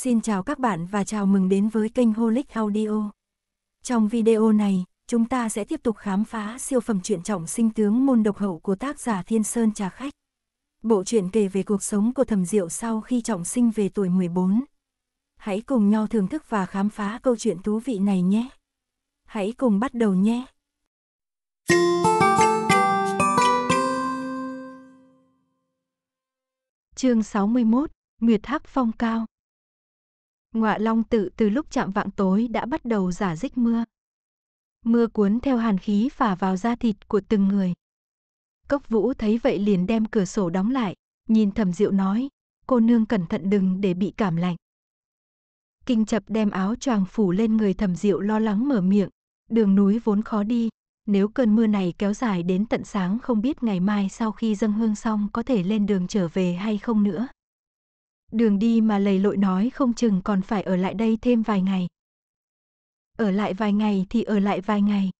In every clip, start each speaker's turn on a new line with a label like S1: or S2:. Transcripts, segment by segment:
S1: Xin chào các bạn và chào mừng đến với kênh Holic Audio. Trong video này, chúng ta sẽ tiếp tục khám phá siêu phẩm truyện trọng sinh tướng môn độc hậu của tác giả Thiên Sơn Trà Khách. Bộ truyện kể về cuộc sống của Thẩm Diệu sau khi trọng sinh về tuổi 14. Hãy cùng nhau thưởng thức và khám phá câu chuyện thú vị này nhé. Hãy cùng bắt đầu nhé. Chương 61, Nguyệt Hắc Phong Cao Ngọa Long tự từ lúc chạm vạng tối đã bắt đầu giả dích mưa. Mưa cuốn theo hàn khí phả vào da thịt của từng người. Cốc Vũ thấy vậy liền đem cửa sổ đóng lại, nhìn Thẩm Diệu nói, cô nương cẩn thận đừng để bị cảm lạnh. Kinh chập đem áo choàng phủ lên người Thẩm Diệu lo lắng mở miệng, đường núi vốn khó đi, nếu cơn mưa này kéo dài đến tận sáng không biết ngày mai sau khi dâng hương xong có thể lên đường trở về hay không nữa. Đường đi mà lầy lội nói không chừng còn phải ở lại đây thêm vài ngày. Ở lại vài ngày thì ở lại vài ngày.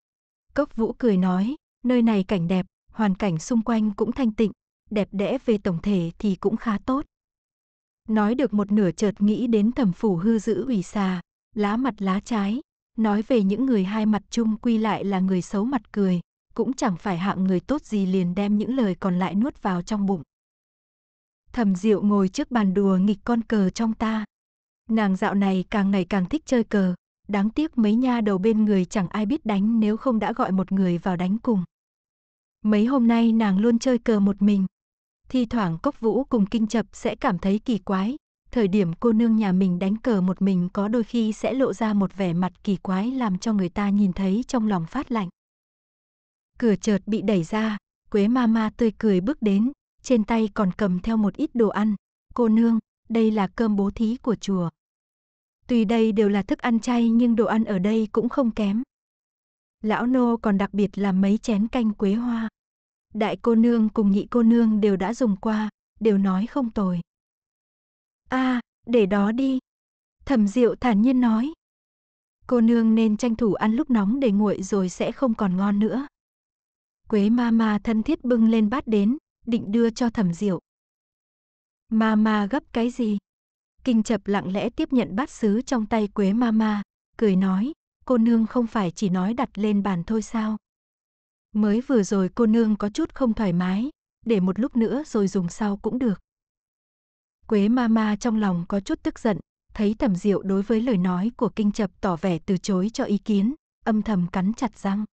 S1: Cốc Vũ cười nói, nơi này cảnh đẹp, hoàn cảnh xung quanh cũng thanh tịnh, đẹp đẽ về tổng thể thì cũng khá tốt. Nói được một nửa chợt nghĩ đến thẩm phủ hư giữ ủy xà, lá mặt lá trái, nói về những người hai mặt chung quy lại là người xấu mặt cười, cũng chẳng phải hạng người tốt gì liền đem những lời còn lại nuốt vào trong bụng. Thẩm Diệu ngồi trước bàn đùa nghịch con cờ trong ta. Nàng dạo này càng ngày càng thích chơi cờ, đáng tiếc mấy nha đầu bên người chẳng ai biết đánh nếu không đã gọi một người vào đánh cùng. Mấy hôm nay nàng luôn chơi cờ một mình. Thi thoảng Cốc Vũ cùng Kinh Chập sẽ cảm thấy kỳ quái, thời điểm cô nương nhà mình đánh cờ một mình có đôi khi sẽ lộ ra một vẻ mặt kỳ quái làm cho người ta nhìn thấy trong lòng phát lạnh. Cửa chợt bị đẩy ra, Quế Mama tươi cười bước đến, trên tay còn cầm theo một ít đồ ăn. Cô nương, đây là cơm bố thí của chùa. Tuy đây đều là thức ăn chay nhưng đồ ăn ở đây cũng không kém. Lão nô còn đặc biệt làm mấy chén canh quế hoa. Đại cô nương cùng nhị cô nương đều đã dùng qua, đều nói không tồi. a à, để đó đi. Thẩm diệu thản nhiên nói. Cô nương nên tranh thủ ăn lúc nóng để nguội rồi sẽ không còn ngon nữa. Quế ma ma thân thiết bưng lên bát đến, định đưa cho thẩm diệu. Mama gấp cái gì? Kinh chập lặng lẽ tiếp nhận bát sứ trong tay Quế Mama, cười nói, cô nương không phải chỉ nói đặt lên bàn thôi sao? Mới vừa rồi cô nương có chút không thoải mái, để một lúc nữa rồi dùng sau cũng được. Quế Mama trong lòng có chút tức giận, thấy Thẩm Diệu đối với lời nói của Kinh Chập tỏ vẻ từ chối cho ý kiến, âm thầm cắn chặt răng.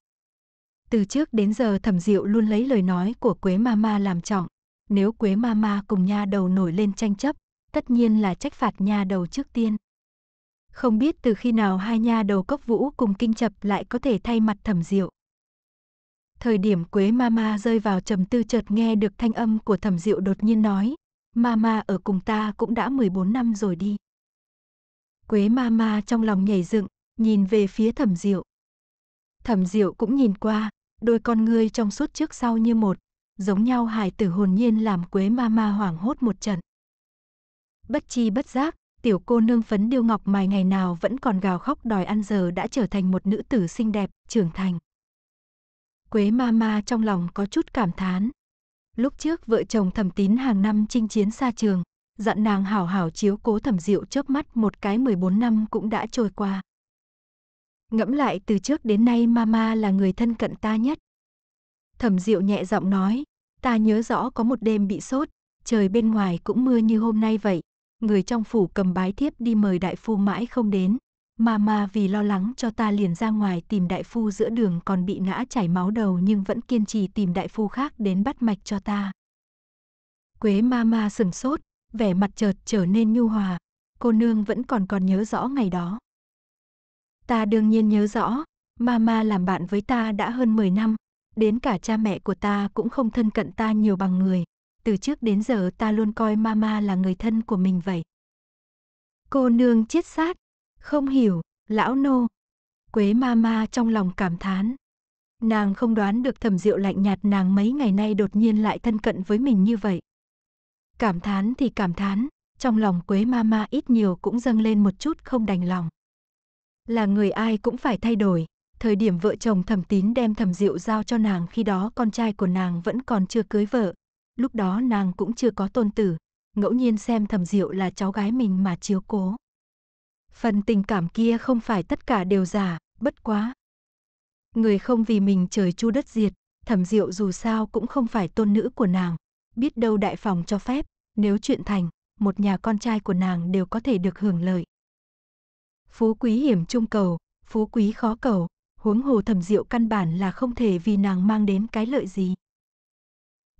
S1: Từ trước đến giờ Thẩm Diệu luôn lấy lời nói của Quế Mama làm trọng. Nếu Quế Mama cùng nha đầu nổi lên tranh chấp, tất nhiên là trách phạt nha đầu trước tiên. Không biết từ khi nào hai nha đầu cốc vũ cùng kinh chập lại có thể thay mặt Thẩm Diệu. Thời điểm Quế Mama rơi vào trầm tư chợt nghe được thanh âm của Thẩm Diệu đột nhiên nói, Mama ở cùng ta cũng đã 14 năm rồi đi. Quế Mama trong lòng nhảy dựng, nhìn về phía Thẩm Diệu. Thẩm Diệu cũng nhìn qua, đôi con ngươi trong suốt trước sau như một, giống nhau hài tử hồn nhiên làm quế ma ma hoảng hốt một trận. Bất chi bất giác, tiểu cô nương phấn điêu ngọc mài ngày nào vẫn còn gào khóc đòi ăn giờ đã trở thành một nữ tử xinh đẹp, trưởng thành. Quế ma ma trong lòng có chút cảm thán. Lúc trước vợ chồng thẩm tín hàng năm chinh chiến xa trường, dặn nàng hảo hảo chiếu cố thẩm diệu chớp mắt một cái 14 năm cũng đã trôi qua. Ngẫm lại từ trước đến nay mama là người thân cận ta nhất. Thẩm Diệu nhẹ giọng nói, ta nhớ rõ có một đêm bị sốt, trời bên ngoài cũng mưa như hôm nay vậy. Người trong phủ cầm bái thiếp đi mời đại phu mãi không đến. Mama vì lo lắng cho ta liền ra ngoài tìm đại phu giữa đường còn bị ngã chảy máu đầu nhưng vẫn kiên trì tìm đại phu khác đến bắt mạch cho ta. Quế mama sừng sốt, vẻ mặt chợt trở nên nhu hòa. Cô nương vẫn còn còn nhớ rõ ngày đó. Ta đương nhiên nhớ rõ, mama làm bạn với ta đã hơn 10 năm, đến cả cha mẹ của ta cũng không thân cận ta nhiều bằng người. Từ trước đến giờ ta luôn coi mama là người thân của mình vậy. Cô nương chết sát, không hiểu, lão nô. Quế mama trong lòng cảm thán. Nàng không đoán được thẩm rượu lạnh nhạt nàng mấy ngày nay đột nhiên lại thân cận với mình như vậy. Cảm thán thì cảm thán, trong lòng quế mama ít nhiều cũng dâng lên một chút không đành lòng. Là người ai cũng phải thay đổi. Thời điểm vợ chồng thẩm tín đem thẩm diệu giao cho nàng khi đó con trai của nàng vẫn còn chưa cưới vợ. Lúc đó nàng cũng chưa có tôn tử. Ngẫu nhiên xem thẩm diệu là cháu gái mình mà chiếu cố. Phần tình cảm kia không phải tất cả đều giả, bất quá. Người không vì mình trời chu đất diệt, thẩm diệu dù sao cũng không phải tôn nữ của nàng. Biết đâu đại phòng cho phép, nếu chuyện thành, một nhà con trai của nàng đều có thể được hưởng lợi phú quý hiểm trung cầu, phú quý khó cầu, huống hồ thẩm diệu căn bản là không thể vì nàng mang đến cái lợi gì.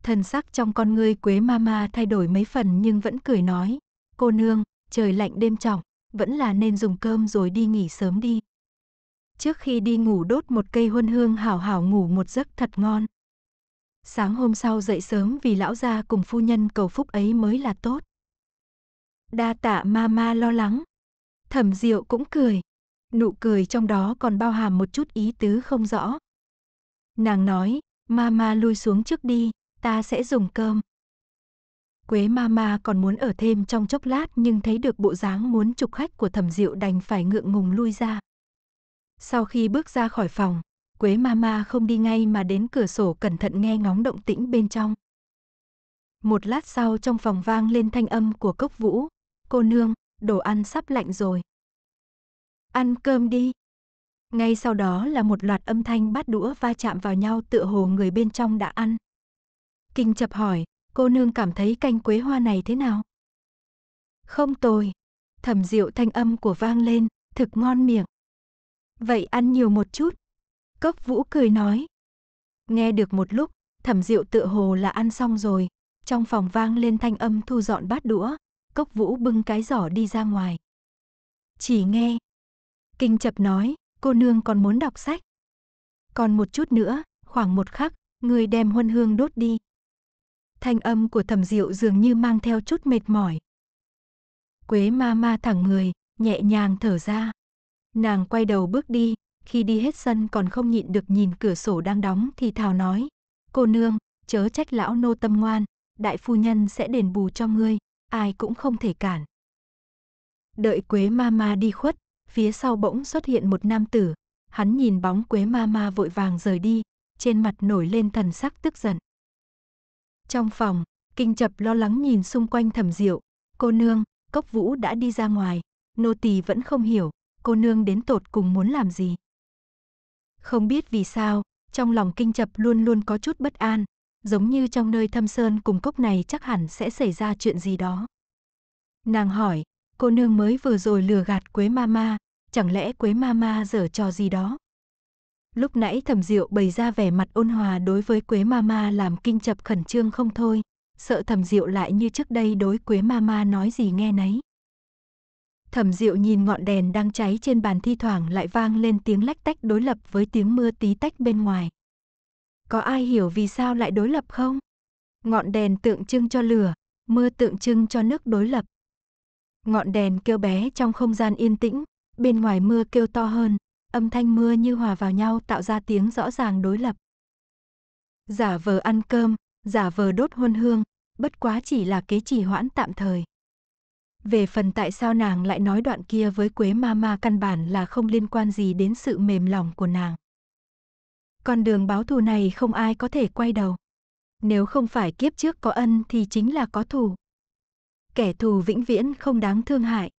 S1: Thần sắc trong con ngươi Quế Mama thay đổi mấy phần nhưng vẫn cười nói, cô nương, trời lạnh đêm trọng, vẫn là nên dùng cơm rồi đi nghỉ sớm đi. Trước khi đi ngủ đốt một cây huân hương hảo hảo ngủ một giấc thật ngon. Sáng hôm sau dậy sớm vì lão gia cùng phu nhân cầu phúc ấy mới là tốt. Đa tạ ma ma lo lắng, thẩm diệu cũng cười. Nụ cười trong đó còn bao hàm một chút ý tứ không rõ. Nàng nói, Mama lui xuống trước đi, ta sẽ dùng cơm. Quế Mama còn muốn ở thêm trong chốc lát nhưng thấy được bộ dáng muốn trục khách của Thẩm Diệu đành phải ngượng ngùng lui ra. Sau khi bước ra khỏi phòng, Quế Mama không đi ngay mà đến cửa sổ cẩn thận nghe ngóng động tĩnh bên trong. Một lát sau trong phòng vang lên thanh âm của Cốc Vũ, "Cô nương, đồ ăn sắp lạnh rồi. Ăn cơm đi. Ngay sau đó là một loạt âm thanh bát đũa va chạm vào nhau tựa hồ người bên trong đã ăn. Kinh chập hỏi, cô nương cảm thấy canh quế hoa này thế nào? Không tồi. Thẩm rượu thanh âm của vang lên, thực ngon miệng. Vậy ăn nhiều một chút. Cốc vũ cười nói. Nghe được một lúc, thẩm rượu tựa hồ là ăn xong rồi. Trong phòng vang lên thanh âm thu dọn bát đũa, Cốc Vũ bưng cái giỏ đi ra ngoài. Chỉ nghe. Kinh chập nói, cô nương còn muốn đọc sách. Còn một chút nữa, khoảng một khắc, người đem huân hương đốt đi. Thanh âm của thẩm diệu dường như mang theo chút mệt mỏi. Quế ma ma thẳng người, nhẹ nhàng thở ra. Nàng quay đầu bước đi, khi đi hết sân còn không nhịn được nhìn cửa sổ đang đóng thì thảo nói. Cô nương, chớ trách lão nô tâm ngoan, đại phu nhân sẽ đền bù cho ngươi ai cũng không thể cản. Đợi Quế Mama đi khuất, phía sau bỗng xuất hiện một nam tử, hắn nhìn bóng Quế Mama vội vàng rời đi, trên mặt nổi lên thần sắc tức giận. Trong phòng, Kinh Chập lo lắng nhìn xung quanh Thẩm Diệu, cô nương, Cốc Vũ đã đi ra ngoài, nô tỳ vẫn không hiểu, cô nương đến tột cùng muốn làm gì. Không biết vì sao, trong lòng Kinh Chập luôn luôn có chút bất an, giống như trong nơi thâm sơn cùng cốc này chắc hẳn sẽ xảy ra chuyện gì đó. Nàng hỏi, cô nương mới vừa rồi lừa gạt Quế Mama, chẳng lẽ Quế Mama dở trò gì đó? Lúc nãy Thẩm Diệu bày ra vẻ mặt ôn hòa đối với Quế Mama làm kinh chập khẩn trương không thôi, sợ Thẩm Diệu lại như trước đây đối Quế Mama nói gì nghe nấy. Thẩm Diệu nhìn ngọn đèn đang cháy trên bàn thi thoảng lại vang lên tiếng lách tách đối lập với tiếng mưa tí tách bên ngoài có ai hiểu vì sao lại đối lập không? Ngọn đèn tượng trưng cho lửa, mưa tượng trưng cho nước đối lập. Ngọn đèn kêu bé trong không gian yên tĩnh, bên ngoài mưa kêu to hơn, âm thanh mưa như hòa vào nhau tạo ra tiếng rõ ràng đối lập. Giả vờ ăn cơm, giả vờ đốt huân hương, bất quá chỉ là kế trì hoãn tạm thời. Về phần tại sao nàng lại nói đoạn kia với Quế Mama căn bản là không liên quan gì đến sự mềm lòng của nàng. Con đường báo thù này không ai có thể quay đầu. Nếu không phải kiếp trước có ân thì chính là có thù. Kẻ thù vĩnh viễn không đáng thương hại.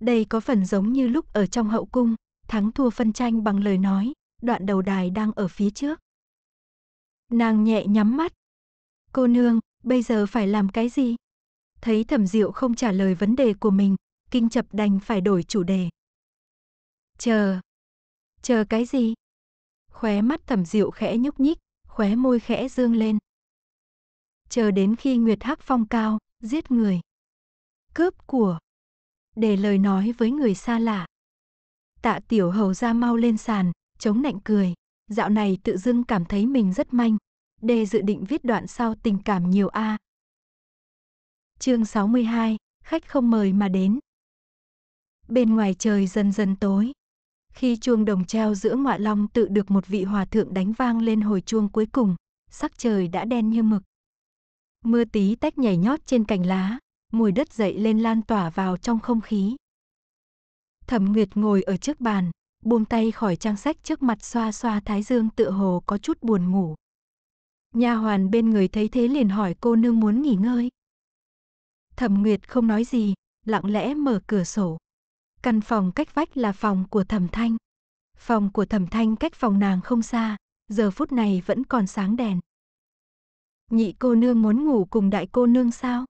S1: Đây có phần giống như lúc ở trong hậu cung, thắng thua phân tranh bằng lời nói, đoạn đầu đài đang ở phía trước. Nàng nhẹ nhắm mắt. Cô nương, bây giờ phải làm cái gì? Thấy thẩm diệu không trả lời vấn đề của mình, kinh chập đành phải đổi chủ đề. Chờ. Chờ cái gì? khóe mắt thẩm diệu khẽ nhúc nhích, khóe môi khẽ dương lên. Chờ đến khi Nguyệt Hắc Phong cao, giết người. Cướp của. Để lời nói với người xa lạ. Tạ tiểu hầu ra mau lên sàn, chống nạnh cười. Dạo này tự dưng cảm thấy mình rất manh. Đề dự định viết đoạn sau tình cảm nhiều A. À. Chương 62, khách không mời mà đến. Bên ngoài trời dần dần tối, khi chuông đồng treo giữa ngọa long tự được một vị hòa thượng đánh vang lên hồi chuông cuối cùng, sắc trời đã đen như mực. Mưa tí tách nhảy nhót trên cành lá, mùi đất dậy lên lan tỏa vào trong không khí. Thẩm Nguyệt ngồi ở trước bàn, buông tay khỏi trang sách trước mặt xoa xoa thái dương tựa hồ có chút buồn ngủ. Nha hoàn bên người thấy thế liền hỏi cô nương muốn nghỉ ngơi. Thẩm Nguyệt không nói gì, lặng lẽ mở cửa sổ. Căn phòng cách vách là phòng của Thẩm Thanh. Phòng của Thẩm Thanh cách phòng nàng không xa, giờ phút này vẫn còn sáng đèn. Nhị cô nương muốn ngủ cùng đại cô nương sao?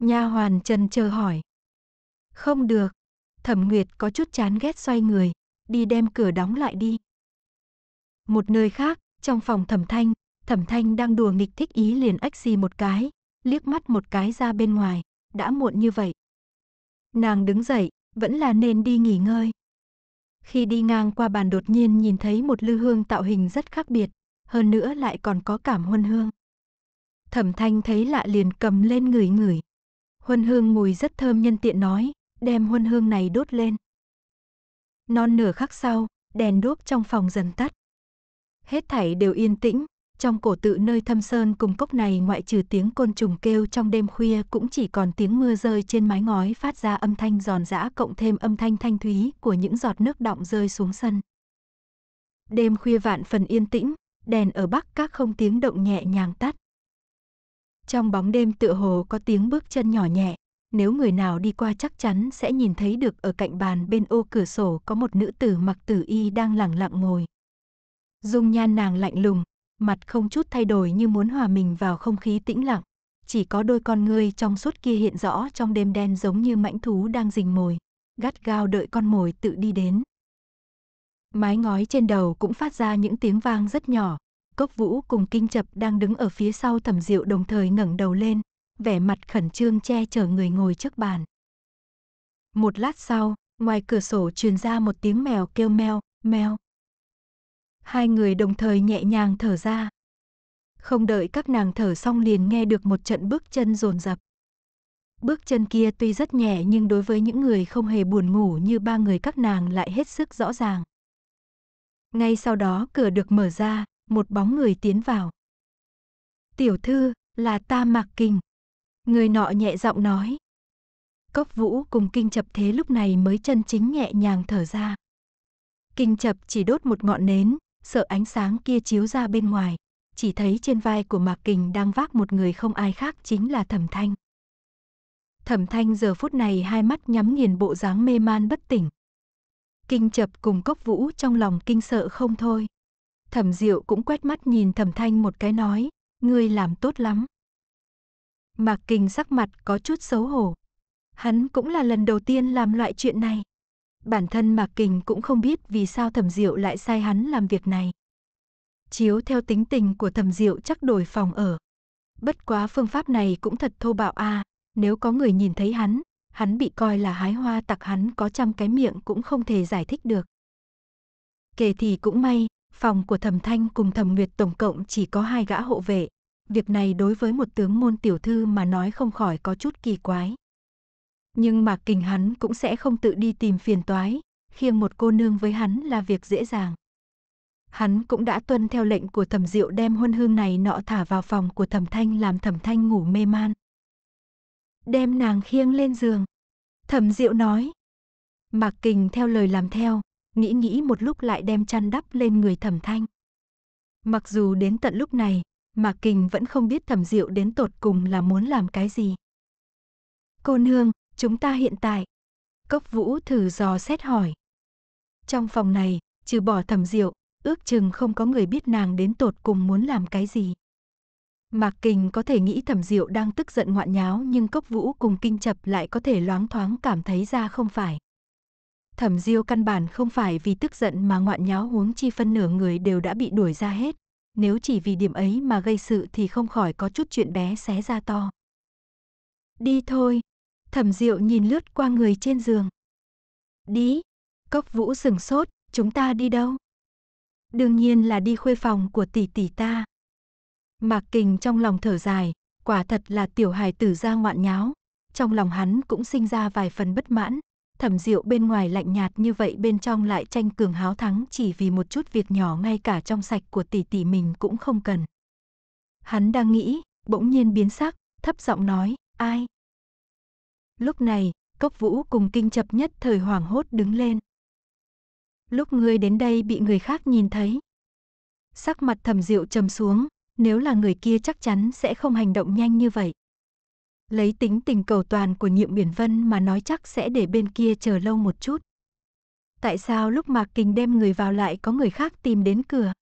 S1: Nha hoàn Trần chờ hỏi. Không được. Thẩm Nguyệt có chút chán ghét xoay người, đi đem cửa đóng lại đi. Một nơi khác, trong phòng Thẩm Thanh, Thẩm Thanh đang đùa nghịch thích ý liền ếch xì một cái, liếc mắt một cái ra bên ngoài, đã muộn như vậy. Nàng đứng dậy, vẫn là nên đi nghỉ ngơi. Khi đi ngang qua bàn đột nhiên nhìn thấy một lư hương tạo hình rất khác biệt, hơn nữa lại còn có cảm huân hương. Thẩm thanh thấy lạ liền cầm lên ngửi ngửi. Huân hương mùi rất thơm nhân tiện nói, đem huân hương này đốt lên. Non nửa khắc sau, đèn đốt trong phòng dần tắt. Hết thảy đều yên tĩnh, trong cổ tự nơi thâm sơn cùng cốc này ngoại trừ tiếng côn trùng kêu trong đêm khuya cũng chỉ còn tiếng mưa rơi trên mái ngói phát ra âm thanh giòn giã cộng thêm âm thanh thanh thúy của những giọt nước đọng rơi xuống sân. Đêm khuya vạn phần yên tĩnh, đèn ở bắc các không tiếng động nhẹ nhàng tắt. Trong bóng đêm tựa hồ có tiếng bước chân nhỏ nhẹ, nếu người nào đi qua chắc chắn sẽ nhìn thấy được ở cạnh bàn bên ô cửa sổ có một nữ tử mặc tử y đang lặng lặng ngồi. Dung nhan nàng lạnh lùng, mặt không chút thay đổi như muốn hòa mình vào không khí tĩnh lặng. Chỉ có đôi con ngươi trong suốt kia hiện rõ trong đêm đen giống như mãnh thú đang rình mồi, gắt gao đợi con mồi tự đi đến. Mái ngói trên đầu cũng phát ra những tiếng vang rất nhỏ, cốc vũ cùng kinh chập đang đứng ở phía sau thẩm diệu đồng thời ngẩng đầu lên, vẻ mặt khẩn trương che chở người ngồi trước bàn. Một lát sau, ngoài cửa sổ truyền ra một tiếng mèo kêu meo, meo, Hai người đồng thời nhẹ nhàng thở ra. Không đợi các nàng thở xong liền nghe được một trận bước chân rồn rập. Bước chân kia tuy rất nhẹ nhưng đối với những người không hề buồn ngủ như ba người các nàng lại hết sức rõ ràng. Ngay sau đó cửa được mở ra, một bóng người tiến vào. Tiểu thư, là ta Mặc kinh. Người nọ nhẹ giọng nói. Cốc vũ cùng kinh chập thế lúc này mới chân chính nhẹ nhàng thở ra. Kinh chập chỉ đốt một ngọn nến, sợ ánh sáng kia chiếu ra bên ngoài, chỉ thấy trên vai của Mạc Kình đang vác một người không ai khác chính là Thẩm Thanh. Thẩm Thanh giờ phút này hai mắt nhắm nghiền bộ dáng mê man bất tỉnh. Kinh chập cùng cốc vũ trong lòng kinh sợ không thôi. Thẩm Diệu cũng quét mắt nhìn Thẩm Thanh một cái nói, ngươi làm tốt lắm. Mạc Kình sắc mặt có chút xấu hổ. Hắn cũng là lần đầu tiên làm loại chuyện này. Bản thân Mạc Kình cũng không biết vì sao Thẩm Diệu lại sai hắn làm việc này. Chiếu theo tính tình của Thẩm Diệu chắc đổi phòng ở. Bất quá phương pháp này cũng thật thô bạo a, à, nếu có người nhìn thấy hắn, hắn bị coi là hái hoa tặc hắn có trăm cái miệng cũng không thể giải thích được. Kể thì cũng may, phòng của Thẩm Thanh cùng Thẩm Nguyệt tổng cộng chỉ có hai gã hộ vệ. Việc này đối với một tướng môn tiểu thư mà nói không khỏi có chút kỳ quái. Nhưng Mạc Kình hắn cũng sẽ không tự đi tìm phiền toái, khiêng một cô nương với hắn là việc dễ dàng. Hắn cũng đã tuân theo lệnh của thẩm diệu đem huân hương này nọ thả vào phòng của thẩm thanh làm thẩm thanh ngủ mê man. Đem nàng khiêng lên giường. Thẩm diệu nói. Mạc Kình theo lời làm theo, nghĩ nghĩ một lúc lại đem chăn đắp lên người thẩm thanh. Mặc dù đến tận lúc này, Mạc Kình vẫn không biết thẩm diệu đến tột cùng là muốn làm cái gì. Cô nương, chúng ta hiện tại. Cốc vũ thử dò xét hỏi. Trong phòng này, trừ bỏ thẩm diệu, ước chừng không có người biết nàng đến tột cùng muốn làm cái gì. Mạc Kình có thể nghĩ thẩm diệu đang tức giận ngoạn nháo nhưng cốc vũ cùng kinh chập lại có thể loáng thoáng cảm thấy ra không phải. Thẩm diệu căn bản không phải vì tức giận mà ngoạn nháo huống chi phân nửa người đều đã bị đuổi ra hết. Nếu chỉ vì điểm ấy mà gây sự thì không khỏi có chút chuyện bé xé ra to. Đi thôi, Thẩm Diệu nhìn lướt qua người trên giường. Đi. Cốc Vũ sừng sốt, chúng ta đi đâu? Đương nhiên là đi khuê phòng của tỷ tỷ ta. Mạc Kình trong lòng thở dài, quả thật là tiểu hài tử ra ngoạn nháo. Trong lòng hắn cũng sinh ra vài phần bất mãn. Thẩm Diệu bên ngoài lạnh nhạt như vậy bên trong lại tranh cường háo thắng chỉ vì một chút việc nhỏ ngay cả trong sạch của tỷ tỷ mình cũng không cần. Hắn đang nghĩ, bỗng nhiên biến sắc, thấp giọng nói, ai, Lúc này, cốc vũ cùng kinh chập nhất thời hoảng hốt đứng lên. Lúc ngươi đến đây bị người khác nhìn thấy. Sắc mặt thầm rượu trầm xuống, nếu là người kia chắc chắn sẽ không hành động nhanh như vậy. Lấy tính tình cầu toàn của nhiệm biển vân mà nói chắc sẽ để bên kia chờ lâu một chút. Tại sao lúc Mạc Kình đem người vào lại có người khác tìm đến cửa?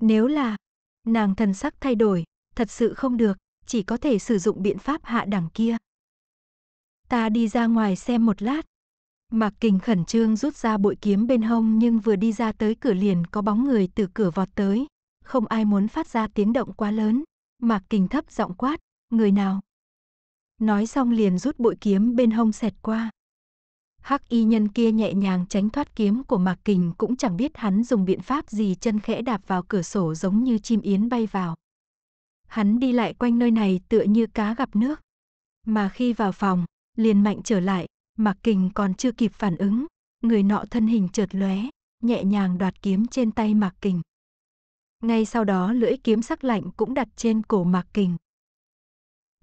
S1: Nếu là, nàng thần sắc thay đổi, thật sự không được, chỉ có thể sử dụng biện pháp hạ đẳng kia ta đi ra ngoài xem một lát. Mạc Kình khẩn trương rút ra bội kiếm bên hông nhưng vừa đi ra tới cửa liền có bóng người từ cửa vọt tới. Không ai muốn phát ra tiếng động quá lớn. Mạc Kình thấp giọng quát, người nào? Nói xong liền rút bội kiếm bên hông xẹt qua. Hắc y nhân kia nhẹ nhàng tránh thoát kiếm của Mạc Kình cũng chẳng biết hắn dùng biện pháp gì chân khẽ đạp vào cửa sổ giống như chim yến bay vào. Hắn đi lại quanh nơi này tựa như cá gặp nước. Mà khi vào phòng, liền mạnh trở lại, Mạc Kình còn chưa kịp phản ứng, người nọ thân hình chợt lóe, nhẹ nhàng đoạt kiếm trên tay Mạc Kình. Ngay sau đó lưỡi kiếm sắc lạnh cũng đặt trên cổ Mạc Kình.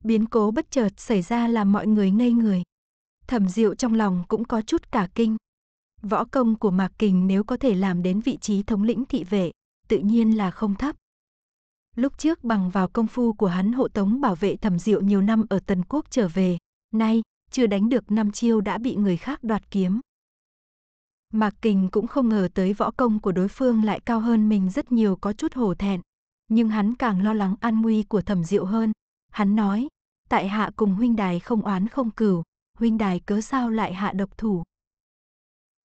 S1: Biến cố bất chợt xảy ra làm mọi người ngây người. Thẩm Diệu trong lòng cũng có chút cả kinh. Võ công của Mạc Kình nếu có thể làm đến vị trí thống lĩnh thị vệ, tự nhiên là không thấp. Lúc trước bằng vào công phu của hắn hộ tống bảo vệ Thẩm Diệu nhiều năm ở Tần Quốc trở về, nay chưa đánh được năm chiêu đã bị người khác đoạt kiếm. Mạc Kình cũng không ngờ tới võ công của đối phương lại cao hơn mình rất nhiều có chút hổ thẹn, nhưng hắn càng lo lắng an nguy của Thẩm Diệu hơn. Hắn nói, tại hạ cùng huynh đài không oán không cừu, huynh đài cớ sao lại hạ độc thủ.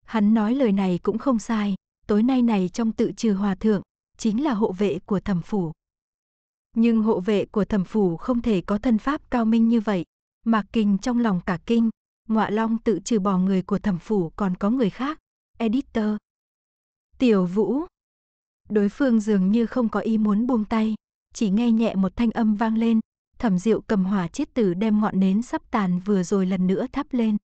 S1: Hắn nói lời này cũng không sai, tối nay này trong tự trừ hòa thượng, chính là hộ vệ của thẩm phủ. Nhưng hộ vệ của thẩm phủ không thể có thân pháp cao minh như vậy, Mạc Kinh trong lòng cả kinh, ngọa long tự trừ bỏ người của thẩm phủ còn có người khác, editor. Tiểu Vũ. Đối phương dường như không có ý muốn buông tay, chỉ nghe nhẹ một thanh âm vang lên, thẩm diệu cầm hỏa chiết tử đem ngọn nến sắp tàn vừa rồi lần nữa thắp lên.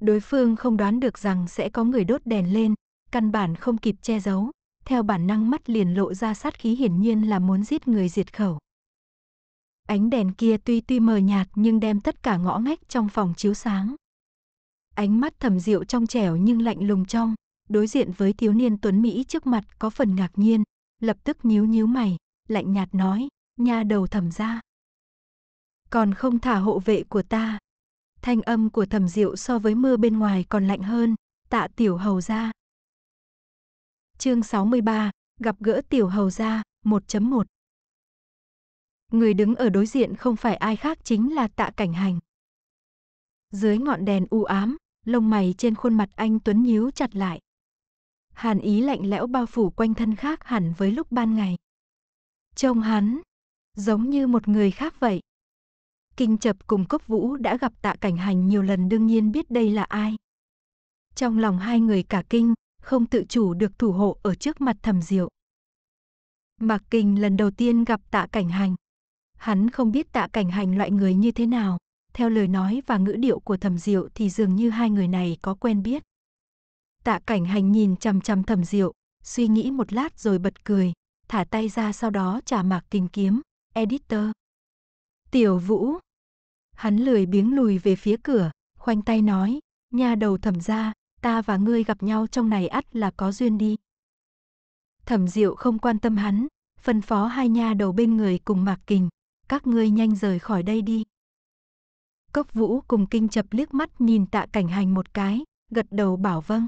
S1: Đối phương không đoán được rằng sẽ có người đốt đèn lên, căn bản không kịp che giấu, theo bản năng mắt liền lộ ra sát khí hiển nhiên là muốn giết người diệt khẩu. Ánh đèn kia tuy tuy mờ nhạt nhưng đem tất cả ngõ ngách trong phòng chiếu sáng. Ánh mắt thầm dịu trong trẻo nhưng lạnh lùng trong, đối diện với thiếu niên tuấn Mỹ trước mặt có phần ngạc nhiên, lập tức nhíu nhíu mày, lạnh nhạt nói, nha đầu thầm ra. Còn không thả hộ vệ của ta. Thanh âm của thầm diệu so với mưa bên ngoài còn lạnh hơn, tạ tiểu hầu ra. Chương 63, gặp gỡ tiểu hầu ra, 1.1 người đứng ở đối diện không phải ai khác chính là tạ cảnh hành. Dưới ngọn đèn u ám, lông mày trên khuôn mặt anh Tuấn nhíu chặt lại. Hàn ý lạnh lẽo bao phủ quanh thân khác hẳn với lúc ban ngày. Trông hắn, giống như một người khác vậy. Kinh chập cùng cốc vũ đã gặp tạ cảnh hành nhiều lần đương nhiên biết đây là ai. Trong lòng hai người cả kinh, không tự chủ được thủ hộ ở trước mặt thầm diệu. Mạc Kinh lần đầu tiên gặp tạ cảnh hành. Hắn không biết tạ cảnh hành loại người như thế nào, theo lời nói và ngữ điệu của thẩm diệu thì dường như hai người này có quen biết. Tạ cảnh hành nhìn chằm chằm thẩm diệu, suy nghĩ một lát rồi bật cười, thả tay ra sau đó trả mạc tìm kiếm, editor. Tiểu vũ. Hắn lười biếng lùi về phía cửa, khoanh tay nói, nhà đầu thẩm ra, ta và ngươi gặp nhau trong này ắt là có duyên đi. Thẩm diệu không quan tâm hắn, phân phó hai nha đầu bên người cùng mạc kình, các ngươi nhanh rời khỏi đây đi. Cốc vũ cùng kinh chập liếc mắt nhìn tạ cảnh hành một cái, gật đầu bảo vâng.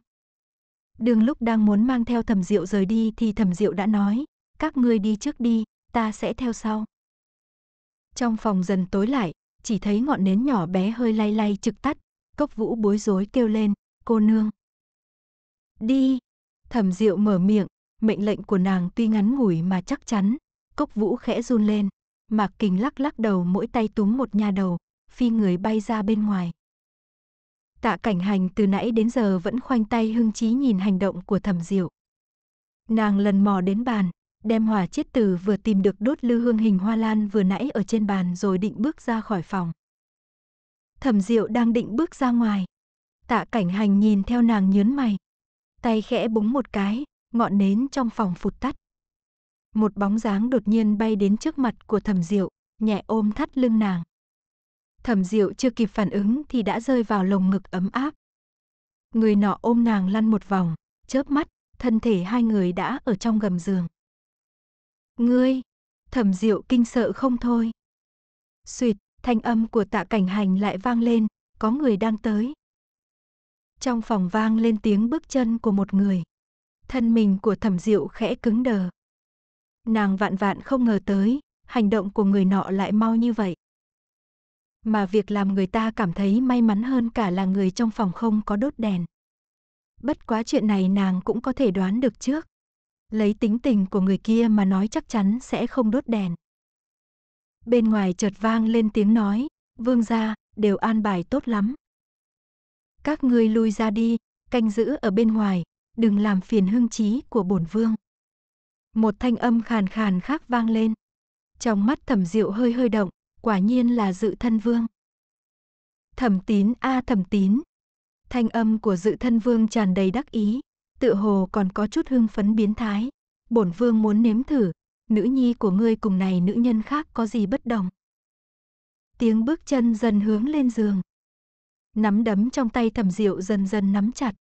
S1: Đường lúc đang muốn mang theo thẩm diệu rời đi thì thẩm diệu đã nói, các ngươi đi trước đi, ta sẽ theo sau. Trong phòng dần tối lại, chỉ thấy ngọn nến nhỏ bé hơi lay lay trực tắt, cốc vũ bối rối kêu lên, cô nương. Đi, thẩm diệu mở miệng, mệnh lệnh của nàng tuy ngắn ngủi mà chắc chắn, cốc vũ khẽ run lên, Mạc Kình lắc lắc đầu mỗi tay túm một nha đầu, phi người bay ra bên ngoài. Tạ cảnh hành từ nãy đến giờ vẫn khoanh tay hưng trí nhìn hành động của thẩm diệu. Nàng lần mò đến bàn, đem hỏa chiết tử vừa tìm được đốt lư hương hình hoa lan vừa nãy ở trên bàn rồi định bước ra khỏi phòng. Thẩm diệu đang định bước ra ngoài. Tạ cảnh hành nhìn theo nàng nhớn mày. Tay khẽ búng một cái, ngọn nến trong phòng phụt tắt một bóng dáng đột nhiên bay đến trước mặt của Thẩm Diệu, nhẹ ôm thắt lưng nàng. Thẩm Diệu chưa kịp phản ứng thì đã rơi vào lồng ngực ấm áp. Người nọ ôm nàng lăn một vòng, chớp mắt, thân thể hai người đã ở trong gầm giường. Ngươi, Thẩm Diệu kinh sợ không thôi. Xuyệt, thanh âm của tạ cảnh hành lại vang lên, có người đang tới. Trong phòng vang lên tiếng bước chân của một người. Thân mình của thẩm diệu khẽ cứng đờ. Nàng vạn vạn không ngờ tới, hành động của người nọ lại mau như vậy. Mà việc làm người ta cảm thấy may mắn hơn cả là người trong phòng không có đốt đèn. Bất quá chuyện này nàng cũng có thể đoán được trước. Lấy tính tình của người kia mà nói chắc chắn sẽ không đốt đèn. Bên ngoài chợt vang lên tiếng nói, vương gia, đều an bài tốt lắm. Các ngươi lui ra đi, canh giữ ở bên ngoài, đừng làm phiền hưng trí của bổn vương. Một thanh âm khàn khàn khác vang lên. Trong mắt thẩm diệu hơi hơi động, quả nhiên là dự thân vương. Thẩm tín a à, thẩm tín. Thanh âm của dự thân vương tràn đầy đắc ý, tự hồ còn có chút hưng phấn biến thái. Bổn vương muốn nếm thử, nữ nhi của ngươi cùng này nữ nhân khác có gì bất đồng. Tiếng bước chân dần hướng lên giường. Nắm đấm trong tay thẩm diệu dần dần nắm chặt.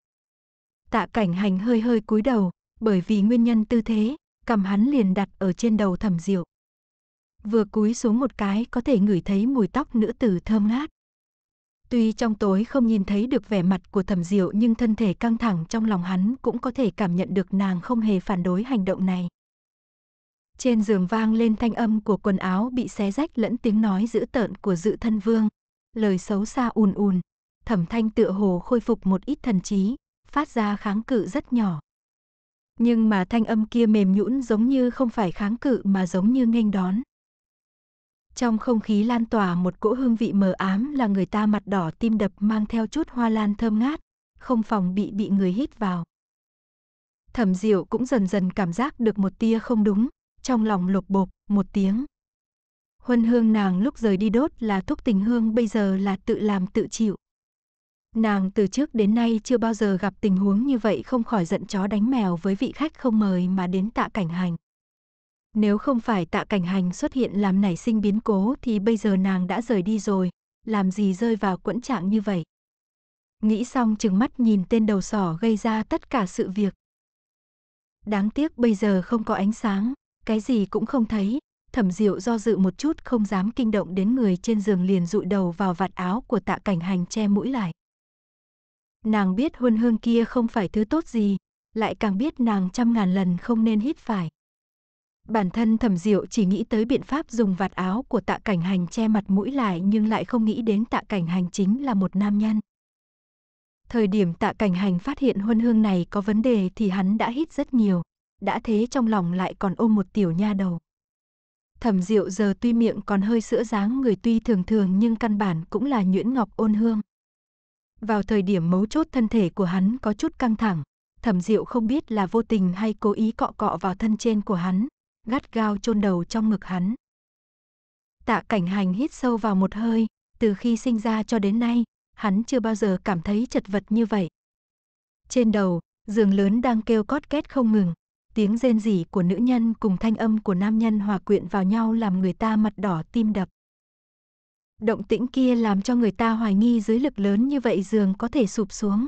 S1: Tạ cảnh hành hơi hơi cúi đầu, bởi vì nguyên nhân tư thế, cầm hắn liền đặt ở trên đầu thẩm diệu. Vừa cúi xuống một cái có thể ngửi thấy mùi tóc nữ tử thơm ngát. Tuy trong tối không nhìn thấy được vẻ mặt của thẩm diệu nhưng thân thể căng thẳng trong lòng hắn cũng có thể cảm nhận được nàng không hề phản đối hành động này. Trên giường vang lên thanh âm của quần áo bị xé rách lẫn tiếng nói dữ tợn của dự thân vương. Lời xấu xa ùn ùn, thẩm thanh tựa hồ khôi phục một ít thần trí, phát ra kháng cự rất nhỏ. Nhưng mà thanh âm kia mềm nhũn giống như không phải kháng cự mà giống như nghênh đón. Trong không khí lan tỏa một cỗ hương vị mờ ám là người ta mặt đỏ tim đập mang theo chút hoa lan thơm ngát, không phòng bị bị người hít vào. Thẩm Diệu cũng dần dần cảm giác được một tia không đúng, trong lòng lục bột một tiếng. Huân hương nàng lúc rời đi đốt là thuốc tình hương bây giờ là tự làm tự chịu. Nàng từ trước đến nay chưa bao giờ gặp tình huống như vậy không khỏi giận chó đánh mèo với vị khách không mời mà đến tạ cảnh hành. Nếu không phải tạ cảnh hành xuất hiện làm nảy sinh biến cố thì bây giờ nàng đã rời đi rồi, làm gì rơi vào quẫn trạng như vậy. Nghĩ xong chừng mắt nhìn tên đầu sỏ gây ra tất cả sự việc. Đáng tiếc bây giờ không có ánh sáng, cái gì cũng không thấy, thẩm diệu do dự một chút không dám kinh động đến người trên giường liền rụi đầu vào vạt áo của tạ cảnh hành che mũi lại. Nàng biết huân hương kia không phải thứ tốt gì, lại càng biết nàng trăm ngàn lần không nên hít phải. Bản thân thẩm diệu chỉ nghĩ tới biện pháp dùng vạt áo của tạ cảnh hành che mặt mũi lại nhưng lại không nghĩ đến tạ cảnh hành chính là một nam nhân. Thời điểm tạ cảnh hành phát hiện huân hương này có vấn đề thì hắn đã hít rất nhiều, đã thế trong lòng lại còn ôm một tiểu nha đầu. Thẩm diệu giờ tuy miệng còn hơi sữa dáng người tuy thường thường nhưng căn bản cũng là nhuyễn ngọc ôn hương. Vào thời điểm mấu chốt thân thể của hắn có chút căng thẳng, thẩm diệu không biết là vô tình hay cố ý cọ cọ vào thân trên của hắn, gắt gao chôn đầu trong ngực hắn. Tạ cảnh hành hít sâu vào một hơi, từ khi sinh ra cho đến nay, hắn chưa bao giờ cảm thấy chật vật như vậy. Trên đầu, giường lớn đang kêu cót két không ngừng, tiếng rên rỉ của nữ nhân cùng thanh âm của nam nhân hòa quyện vào nhau làm người ta mặt đỏ tim đập. Động tĩnh kia làm cho người ta hoài nghi dưới lực lớn như vậy giường có thể sụp xuống.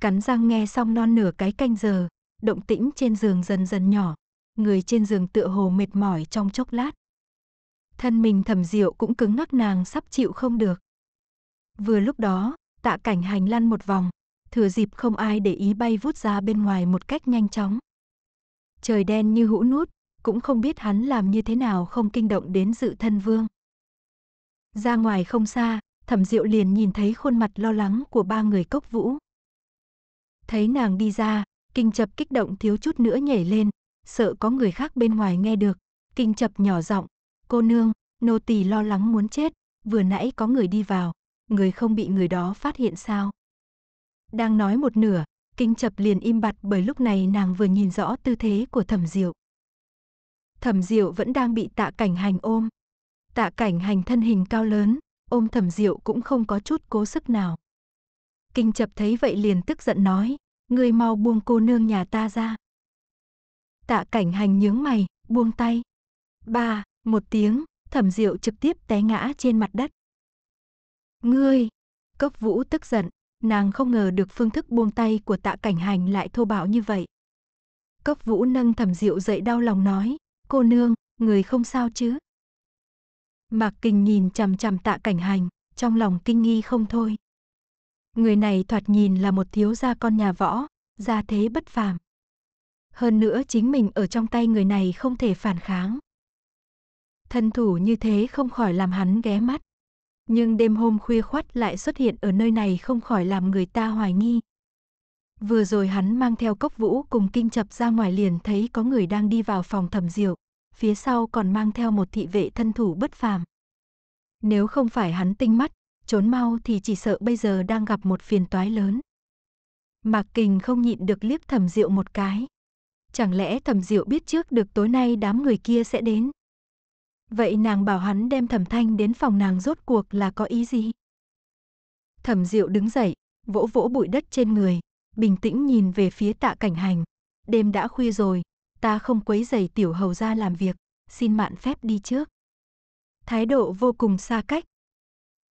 S1: Cắn răng nghe xong non nửa cái canh giờ, động tĩnh trên giường dần dần nhỏ, người trên giường tựa hồ mệt mỏi trong chốc lát. Thân mình thầm diệu cũng cứng ngắc nàng sắp chịu không được. Vừa lúc đó, tạ cảnh hành lăn một vòng, thừa dịp không ai để ý bay vút ra bên ngoài một cách nhanh chóng. Trời đen như hũ nút, cũng không biết hắn làm như thế nào không kinh động đến dự thân vương. Ra ngoài không xa, thẩm diệu liền nhìn thấy khuôn mặt lo lắng của ba người cốc vũ. Thấy nàng đi ra, kinh chập kích động thiếu chút nữa nhảy lên, sợ có người khác bên ngoài nghe được. Kinh chập nhỏ giọng, cô nương, nô tỳ lo lắng muốn chết, vừa nãy có người đi vào, người không bị người đó phát hiện sao. Đang nói một nửa, kinh chập liền im bặt bởi lúc này nàng vừa nhìn rõ tư thế của thẩm diệu. Thẩm diệu vẫn đang bị tạ cảnh hành ôm, Tạ cảnh hành thân hình cao lớn, ôm thẩm diệu cũng không có chút cố sức nào. Kinh chập thấy vậy liền tức giận nói, ngươi mau buông cô nương nhà ta ra. Tạ cảnh hành nhướng mày, buông tay. Ba, một tiếng, thẩm diệu trực tiếp té ngã trên mặt đất. Ngươi, cốc vũ tức giận, nàng không ngờ được phương thức buông tay của tạ cảnh hành lại thô bạo như vậy. Cốc vũ nâng thẩm diệu dậy đau lòng nói, cô nương, người không sao chứ. Mạc Kình nhìn chằm chằm tạ cảnh hành, trong lòng kinh nghi không thôi. Người này thoạt nhìn là một thiếu gia con nhà võ, gia thế bất phàm. Hơn nữa chính mình ở trong tay người này không thể phản kháng. Thân thủ như thế không khỏi làm hắn ghé mắt. Nhưng đêm hôm khuya khoắt lại xuất hiện ở nơi này không khỏi làm người ta hoài nghi. Vừa rồi hắn mang theo cốc vũ cùng kinh chập ra ngoài liền thấy có người đang đi vào phòng thẩm diệu, phía sau còn mang theo một thị vệ thân thủ bất phàm. Nếu không phải hắn tinh mắt, trốn mau thì chỉ sợ bây giờ đang gặp một phiền toái lớn. Mạc Kình không nhịn được liếc Thẩm Diệu một cái. Chẳng lẽ Thẩm Diệu biết trước được tối nay đám người kia sẽ đến? Vậy nàng bảo hắn đem Thẩm Thanh đến phòng nàng rốt cuộc là có ý gì? Thẩm Diệu đứng dậy, vỗ vỗ bụi đất trên người, bình tĩnh nhìn về phía Tạ Cảnh Hành. Đêm đã khuya rồi, ta không quấy giày tiểu hầu ra làm việc, xin mạn phép đi trước. Thái độ vô cùng xa cách.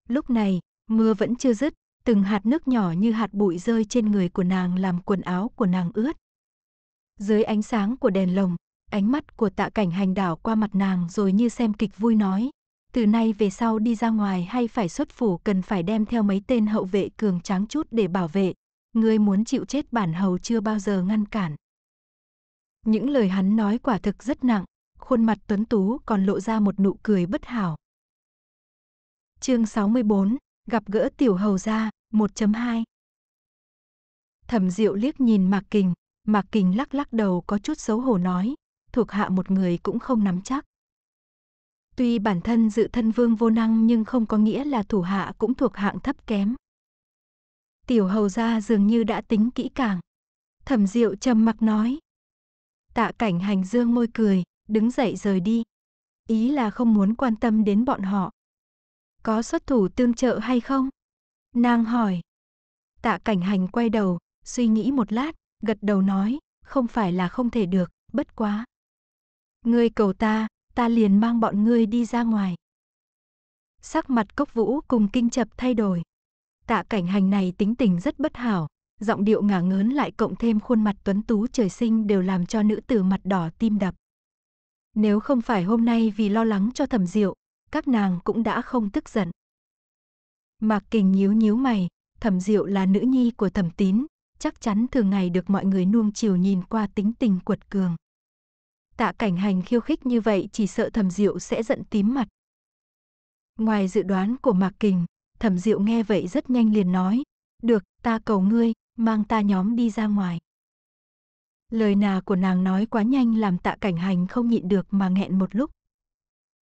S1: Lúc này, mưa vẫn chưa dứt, từng hạt nước nhỏ như hạt bụi rơi trên người của nàng làm quần áo của nàng ướt. Dưới ánh sáng của đèn lồng, ánh mắt của tạ cảnh hành đảo qua mặt nàng rồi như xem kịch vui nói. Từ nay về sau đi ra ngoài hay phải xuất phủ cần phải đem theo mấy tên hậu vệ cường tráng chút để bảo vệ. Ngươi muốn chịu chết bản hầu chưa bao giờ ngăn cản. Những lời hắn nói quả thực rất nặng, khuôn mặt tuấn tú còn lộ ra một nụ cười bất hảo. Chương 64, gặp gỡ tiểu hầu gia, 1.2. Thẩm Diệu liếc nhìn Mạc Kình, Mạc Kình lắc lắc đầu có chút xấu hổ nói, thuộc hạ một người cũng không nắm chắc. Tuy bản thân dự thân vương vô năng nhưng không có nghĩa là thủ hạ cũng thuộc hạng thấp kém. Tiểu hầu gia dường như đã tính kỹ càng. Thẩm Diệu trầm mặc nói, Tạ cảnh hành dương môi cười, đứng dậy rời đi. Ý là không muốn quan tâm đến bọn họ. Có xuất thủ tương trợ hay không? Nàng hỏi. Tạ cảnh hành quay đầu, suy nghĩ một lát, gật đầu nói, không phải là không thể được, bất quá. Ngươi cầu ta, ta liền mang bọn ngươi đi ra ngoài. Sắc mặt cốc vũ cùng kinh chập thay đổi. Tạ cảnh hành này tính tình rất bất hảo, giọng điệu ngả ngớn lại cộng thêm khuôn mặt tuấn tú trời sinh đều làm cho nữ tử mặt đỏ tim đập. Nếu không phải hôm nay vì lo lắng cho thẩm diệu, các nàng cũng đã không tức giận. Mạc Kình nhíu nhíu mày, thẩm diệu là nữ nhi của thẩm tín, chắc chắn thường ngày được mọi người nuông chiều nhìn qua tính tình quật cường. Tạ cảnh hành khiêu khích như vậy chỉ sợ thẩm diệu sẽ giận tím mặt. Ngoài dự đoán của Mạc Kình, thẩm diệu nghe vậy rất nhanh liền nói, được, ta cầu ngươi, mang ta nhóm đi ra ngoài. Lời nà của nàng nói quá nhanh làm tạ cảnh hành không nhịn được mà nghẹn một lúc.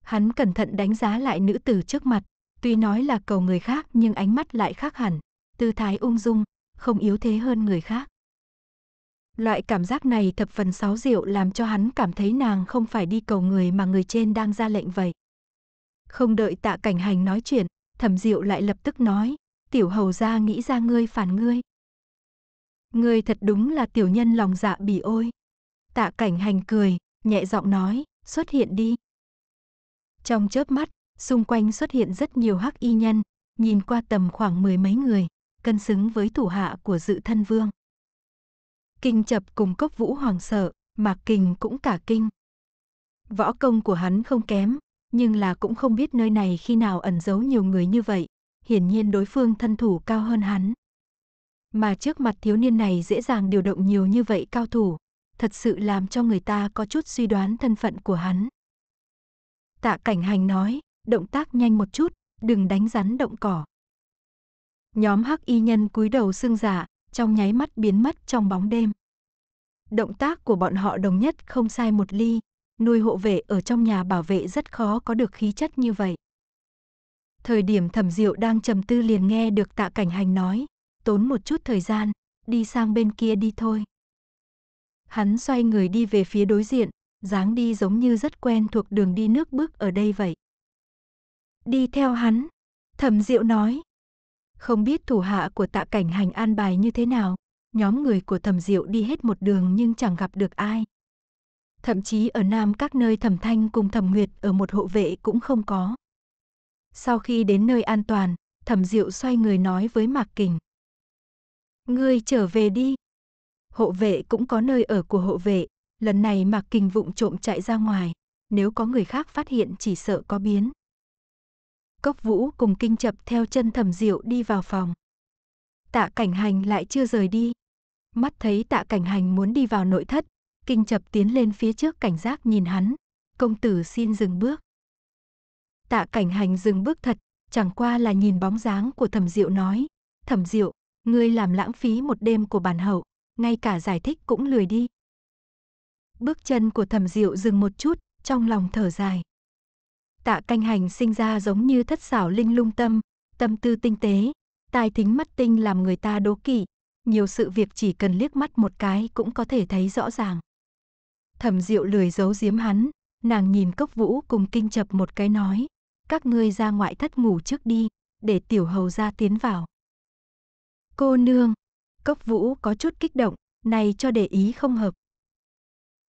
S1: Hắn cẩn thận đánh giá lại nữ tử trước mặt, tuy nói là cầu người khác nhưng ánh mắt lại khác hẳn, tư thái ung dung, không yếu thế hơn người khác. Loại cảm giác này thập phần sáu diệu làm cho hắn cảm thấy nàng không phải đi cầu người mà người trên đang ra lệnh vậy. Không đợi tạ cảnh hành nói chuyện, thẩm diệu lại lập tức nói, tiểu hầu ra nghĩ ra ngươi phản ngươi. Ngươi thật đúng là tiểu nhân lòng dạ bỉ ôi. Tạ cảnh hành cười, nhẹ giọng nói, xuất hiện đi. Trong chớp mắt, xung quanh xuất hiện rất nhiều hắc y nhân, nhìn qua tầm khoảng mười mấy người, cân xứng với thủ hạ của dự thân vương. Kinh chập cùng cốc vũ hoàng sợ, mạc kình cũng cả kinh. Võ công của hắn không kém, nhưng là cũng không biết nơi này khi nào ẩn giấu nhiều người như vậy, hiển nhiên đối phương thân thủ cao hơn hắn. Mà trước mặt thiếu niên này dễ dàng điều động nhiều như vậy cao thủ, thật sự làm cho người ta có chút suy đoán thân phận của hắn. Tạ cảnh hành nói, động tác nhanh một chút, đừng đánh rắn động cỏ. Nhóm hắc y nhân cúi đầu xương giả, dạ, trong nháy mắt biến mất trong bóng đêm. Động tác của bọn họ đồng nhất không sai một ly, nuôi hộ vệ ở trong nhà bảo vệ rất khó có được khí chất như vậy. Thời điểm thẩm diệu đang trầm tư liền nghe được tạ cảnh hành nói, tốn một chút thời gian, đi sang bên kia đi thôi. Hắn xoay người đi về phía đối diện, dáng đi giống như rất quen thuộc đường đi nước bước ở đây vậy. Đi theo hắn, thẩm diệu nói. Không biết thủ hạ của tạ cảnh hành an bài như thế nào, nhóm người của thẩm diệu đi hết một đường nhưng chẳng gặp được ai. Thậm chí ở Nam các nơi thẩm thanh cùng thẩm nguyệt ở một hộ vệ cũng không có. Sau khi đến nơi an toàn, thẩm diệu xoay người nói với Mạc Kình. Ngươi trở về đi. Hộ vệ cũng có nơi ở của hộ vệ, lần này Mạc kinh vụng trộm chạy ra ngoài, nếu có người khác phát hiện chỉ sợ có biến. Cốc Vũ cùng kinh chập theo chân Thẩm Diệu đi vào phòng. Tạ Cảnh Hành lại chưa rời đi. Mắt thấy Tạ Cảnh Hành muốn đi vào nội thất, kinh chập tiến lên phía trước cảnh giác nhìn hắn, công tử xin dừng bước. Tạ Cảnh Hành dừng bước thật, chẳng qua là nhìn bóng dáng của Thẩm Diệu nói, "Thẩm Diệu, Ngươi làm lãng phí một đêm của bản hậu, ngay cả giải thích cũng lười đi. Bước chân của thẩm diệu dừng một chút, trong lòng thở dài. Tạ canh hành sinh ra giống như thất xảo linh lung tâm, tâm tư tinh tế, tai thính mắt tinh làm người ta đố kỵ, nhiều sự việc chỉ cần liếc mắt một cái cũng có thể thấy rõ ràng. Thẩm Diệu lười giấu giếm hắn, nàng nhìn Cốc Vũ cùng Kinh Chập một cái nói, các ngươi ra ngoại thất ngủ trước đi, để tiểu hầu ra tiến vào. Cô nương, cốc vũ có chút kích động, này cho để ý không hợp.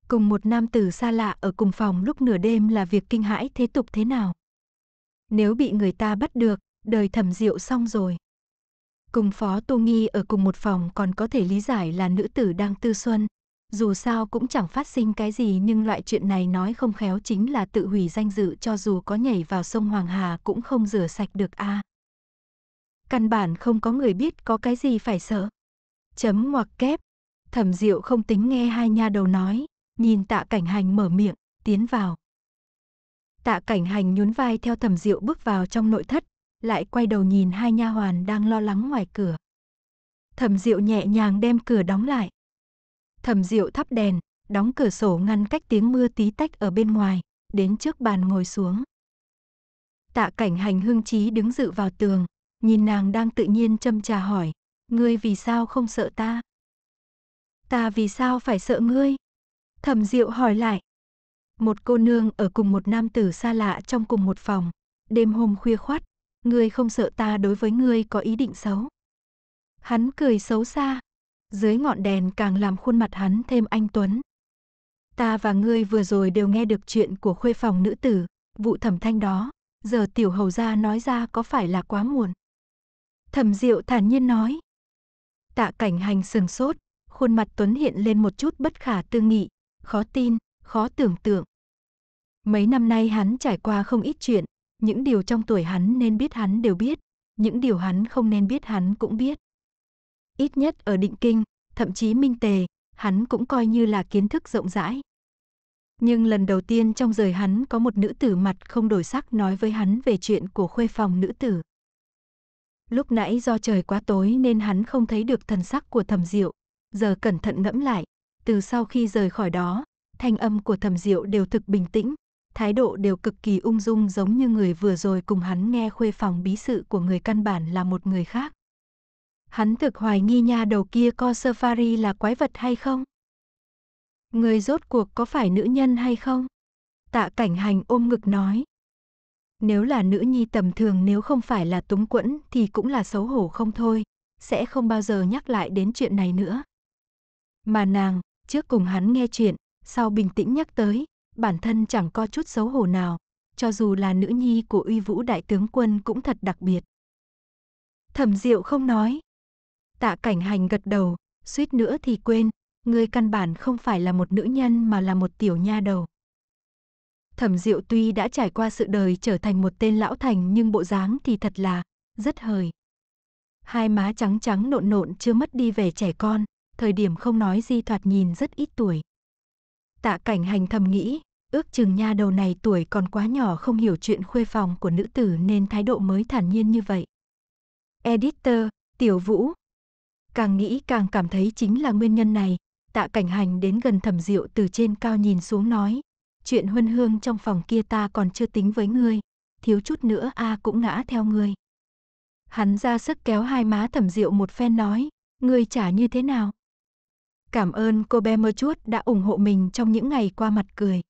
S1: Cùng một nam tử xa lạ ở cùng phòng lúc nửa đêm là việc kinh hãi thế tục thế nào. Nếu bị người ta bắt được, đời thẩm diệu xong rồi. Cùng phó tu Nghi ở cùng một phòng còn có thể lý giải là nữ tử đang tư xuân. Dù sao cũng chẳng phát sinh cái gì nhưng loại chuyện này nói không khéo chính là tự hủy danh dự cho dù có nhảy vào sông Hoàng Hà cũng không rửa sạch được a. À căn bản không có người biết có cái gì phải sợ. Chấm ngoặc kép. Thẩm Diệu không tính nghe hai nha đầu nói, nhìn Tạ Cảnh Hành mở miệng, tiến vào. Tạ Cảnh Hành nhún vai theo Thẩm Diệu bước vào trong nội thất, lại quay đầu nhìn hai nha hoàn đang lo lắng ngoài cửa. Thẩm Diệu nhẹ nhàng đem cửa đóng lại. Thẩm Diệu thắp đèn, đóng cửa sổ ngăn cách tiếng mưa tí tách ở bên ngoài, đến trước bàn ngồi xuống. Tạ Cảnh Hành hưng trí đứng dự vào tường, Nhìn nàng đang tự nhiên châm trà hỏi, ngươi vì sao không sợ ta? Ta vì sao phải sợ ngươi? Thẩm Diệu hỏi lại. Một cô nương ở cùng một nam tử xa lạ trong cùng một phòng, đêm hôm khuya khoắt, ngươi không sợ ta đối với ngươi có ý định xấu. Hắn cười xấu xa, dưới ngọn đèn càng làm khuôn mặt hắn thêm anh tuấn. Ta và ngươi vừa rồi đều nghe được chuyện của khuê phòng nữ tử, vụ thẩm thanh đó, giờ tiểu hầu gia nói ra có phải là quá muộn. Thẩm Diệu thản nhiên nói. Tạ cảnh hành sừng sốt, khuôn mặt Tuấn hiện lên một chút bất khả tư nghị, khó tin, khó tưởng tượng. Mấy năm nay hắn trải qua không ít chuyện, những điều trong tuổi hắn nên biết hắn đều biết, những điều hắn không nên biết hắn cũng biết. Ít nhất ở định kinh, thậm chí minh tề, hắn cũng coi như là kiến thức rộng rãi. Nhưng lần đầu tiên trong đời hắn có một nữ tử mặt không đổi sắc nói với hắn về chuyện của khuê phòng nữ tử. Lúc nãy do trời quá tối nên hắn không thấy được thần sắc của thẩm diệu. Giờ cẩn thận ngẫm lại, từ sau khi rời khỏi đó, thanh âm của thẩm diệu đều thực bình tĩnh, thái độ đều cực kỳ ung dung giống như người vừa rồi cùng hắn nghe khuê phòng bí sự của người căn bản là một người khác. Hắn thực hoài nghi nha đầu kia co safari là quái vật hay không? Người rốt cuộc có phải nữ nhân hay không? Tạ cảnh hành ôm ngực nói. Nếu là nữ nhi tầm thường nếu không phải là túng quẫn thì cũng là xấu hổ không thôi, sẽ không bao giờ nhắc lại đến chuyện này nữa. Mà nàng, trước cùng hắn nghe chuyện, sau bình tĩnh nhắc tới, bản thân chẳng có chút xấu hổ nào, cho dù là nữ nhi của uy vũ đại tướng quân cũng thật đặc biệt. Thẩm diệu không nói. Tạ cảnh hành gật đầu, suýt nữa thì quên, ngươi căn bản không phải là một nữ nhân mà là một tiểu nha đầu. Thẩm Diệu tuy đã trải qua sự đời trở thành một tên lão thành nhưng bộ dáng thì thật là rất hời. Hai má trắng trắng nộn nộn chưa mất đi vẻ trẻ con, thời điểm không nói gì thoạt nhìn rất ít tuổi. Tạ cảnh hành thầm nghĩ, ước chừng nha đầu này tuổi còn quá nhỏ không hiểu chuyện khuê phòng của nữ tử nên thái độ mới thản nhiên như vậy. Editor, Tiểu Vũ. Càng nghĩ càng cảm thấy chính là nguyên nhân này, tạ cảnh hành đến gần thẩm diệu từ trên cao nhìn xuống nói, chuyện huân hương trong phòng kia ta còn chưa tính với ngươi, thiếu chút nữa a à cũng ngã theo ngươi. Hắn ra sức kéo hai má thẩm rượu một phen nói, ngươi trả như thế nào? Cảm ơn cô bé mơ chút đã ủng hộ mình trong những ngày qua mặt cười.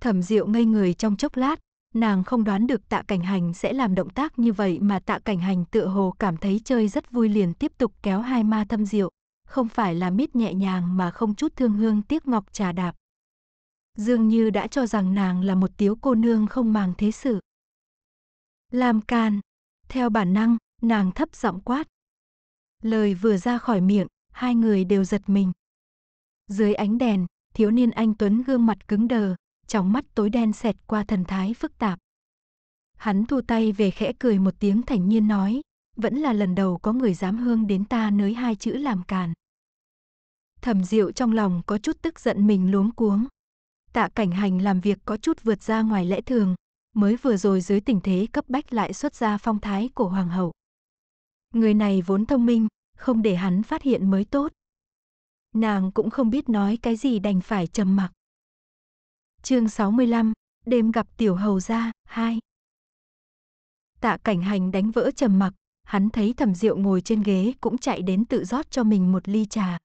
S1: Thẩm Diệu ngây người trong chốc lát, nàng không đoán được Tạ Cảnh Hành sẽ làm động tác như vậy mà Tạ Cảnh Hành tựa hồ cảm thấy chơi rất vui liền tiếp tục kéo hai ma thâm Diệu, không phải là mít nhẹ nhàng mà không chút thương hương tiếc ngọc trà đạp, dường như đã cho rằng nàng là một tiếu cô nương không màng thế sự. Làm can, theo bản năng, nàng thấp giọng quát. Lời vừa ra khỏi miệng, hai người đều giật mình. Dưới ánh đèn, thiếu niên anh Tuấn gương mặt cứng đờ, trong mắt tối đen xẹt qua thần thái phức tạp. Hắn thu tay về khẽ cười một tiếng thành nhiên nói, vẫn là lần đầu có người dám hương đến ta nới hai chữ làm càn. Thẩm Diệu trong lòng có chút tức giận mình luống cuống, Tạ cảnh hành làm việc có chút vượt ra ngoài lẽ thường, mới vừa rồi dưới tình thế cấp bách lại xuất ra phong thái của hoàng hậu. Người này vốn thông minh, không để hắn phát hiện mới tốt. Nàng cũng không biết nói cái gì đành phải trầm mặc. Chương 65, đêm gặp tiểu hầu gia 2. Tạ Cảnh Hành đánh vỡ trầm mặc, hắn thấy Thẩm Diệu ngồi trên ghế cũng chạy đến tự rót cho mình một ly trà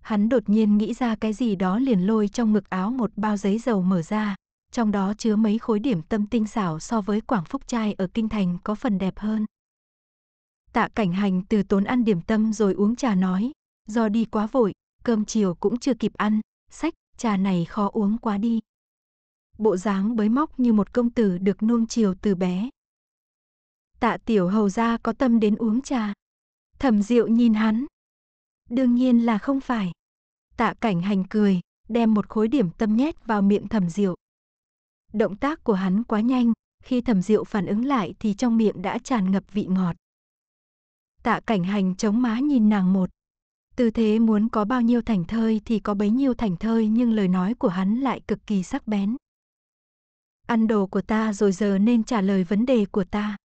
S1: hắn đột nhiên nghĩ ra cái gì đó liền lôi trong ngực áo một bao giấy dầu mở ra, trong đó chứa mấy khối điểm tâm tinh xảo so với Quảng Phúc trai ở Kinh Thành có phần đẹp hơn. Tạ cảnh hành từ tốn ăn điểm tâm rồi uống trà nói, do đi quá vội, cơm chiều cũng chưa kịp ăn, sách, trà này khó uống quá đi. Bộ dáng bới móc như một công tử được nuông chiều từ bé. Tạ tiểu hầu ra có tâm đến uống trà. Thẩm diệu nhìn hắn, Đương nhiên là không phải. Tạ cảnh hành cười, đem một khối điểm tâm nhét vào miệng thẩm diệu. Động tác của hắn quá nhanh, khi thẩm diệu phản ứng lại thì trong miệng đã tràn ngập vị ngọt. Tạ cảnh hành chống má nhìn nàng một. Tư thế muốn có bao nhiêu thành thơi thì có bấy nhiêu thành thơi nhưng lời nói của hắn lại cực kỳ sắc bén. Ăn đồ của ta rồi giờ nên trả lời vấn đề của ta.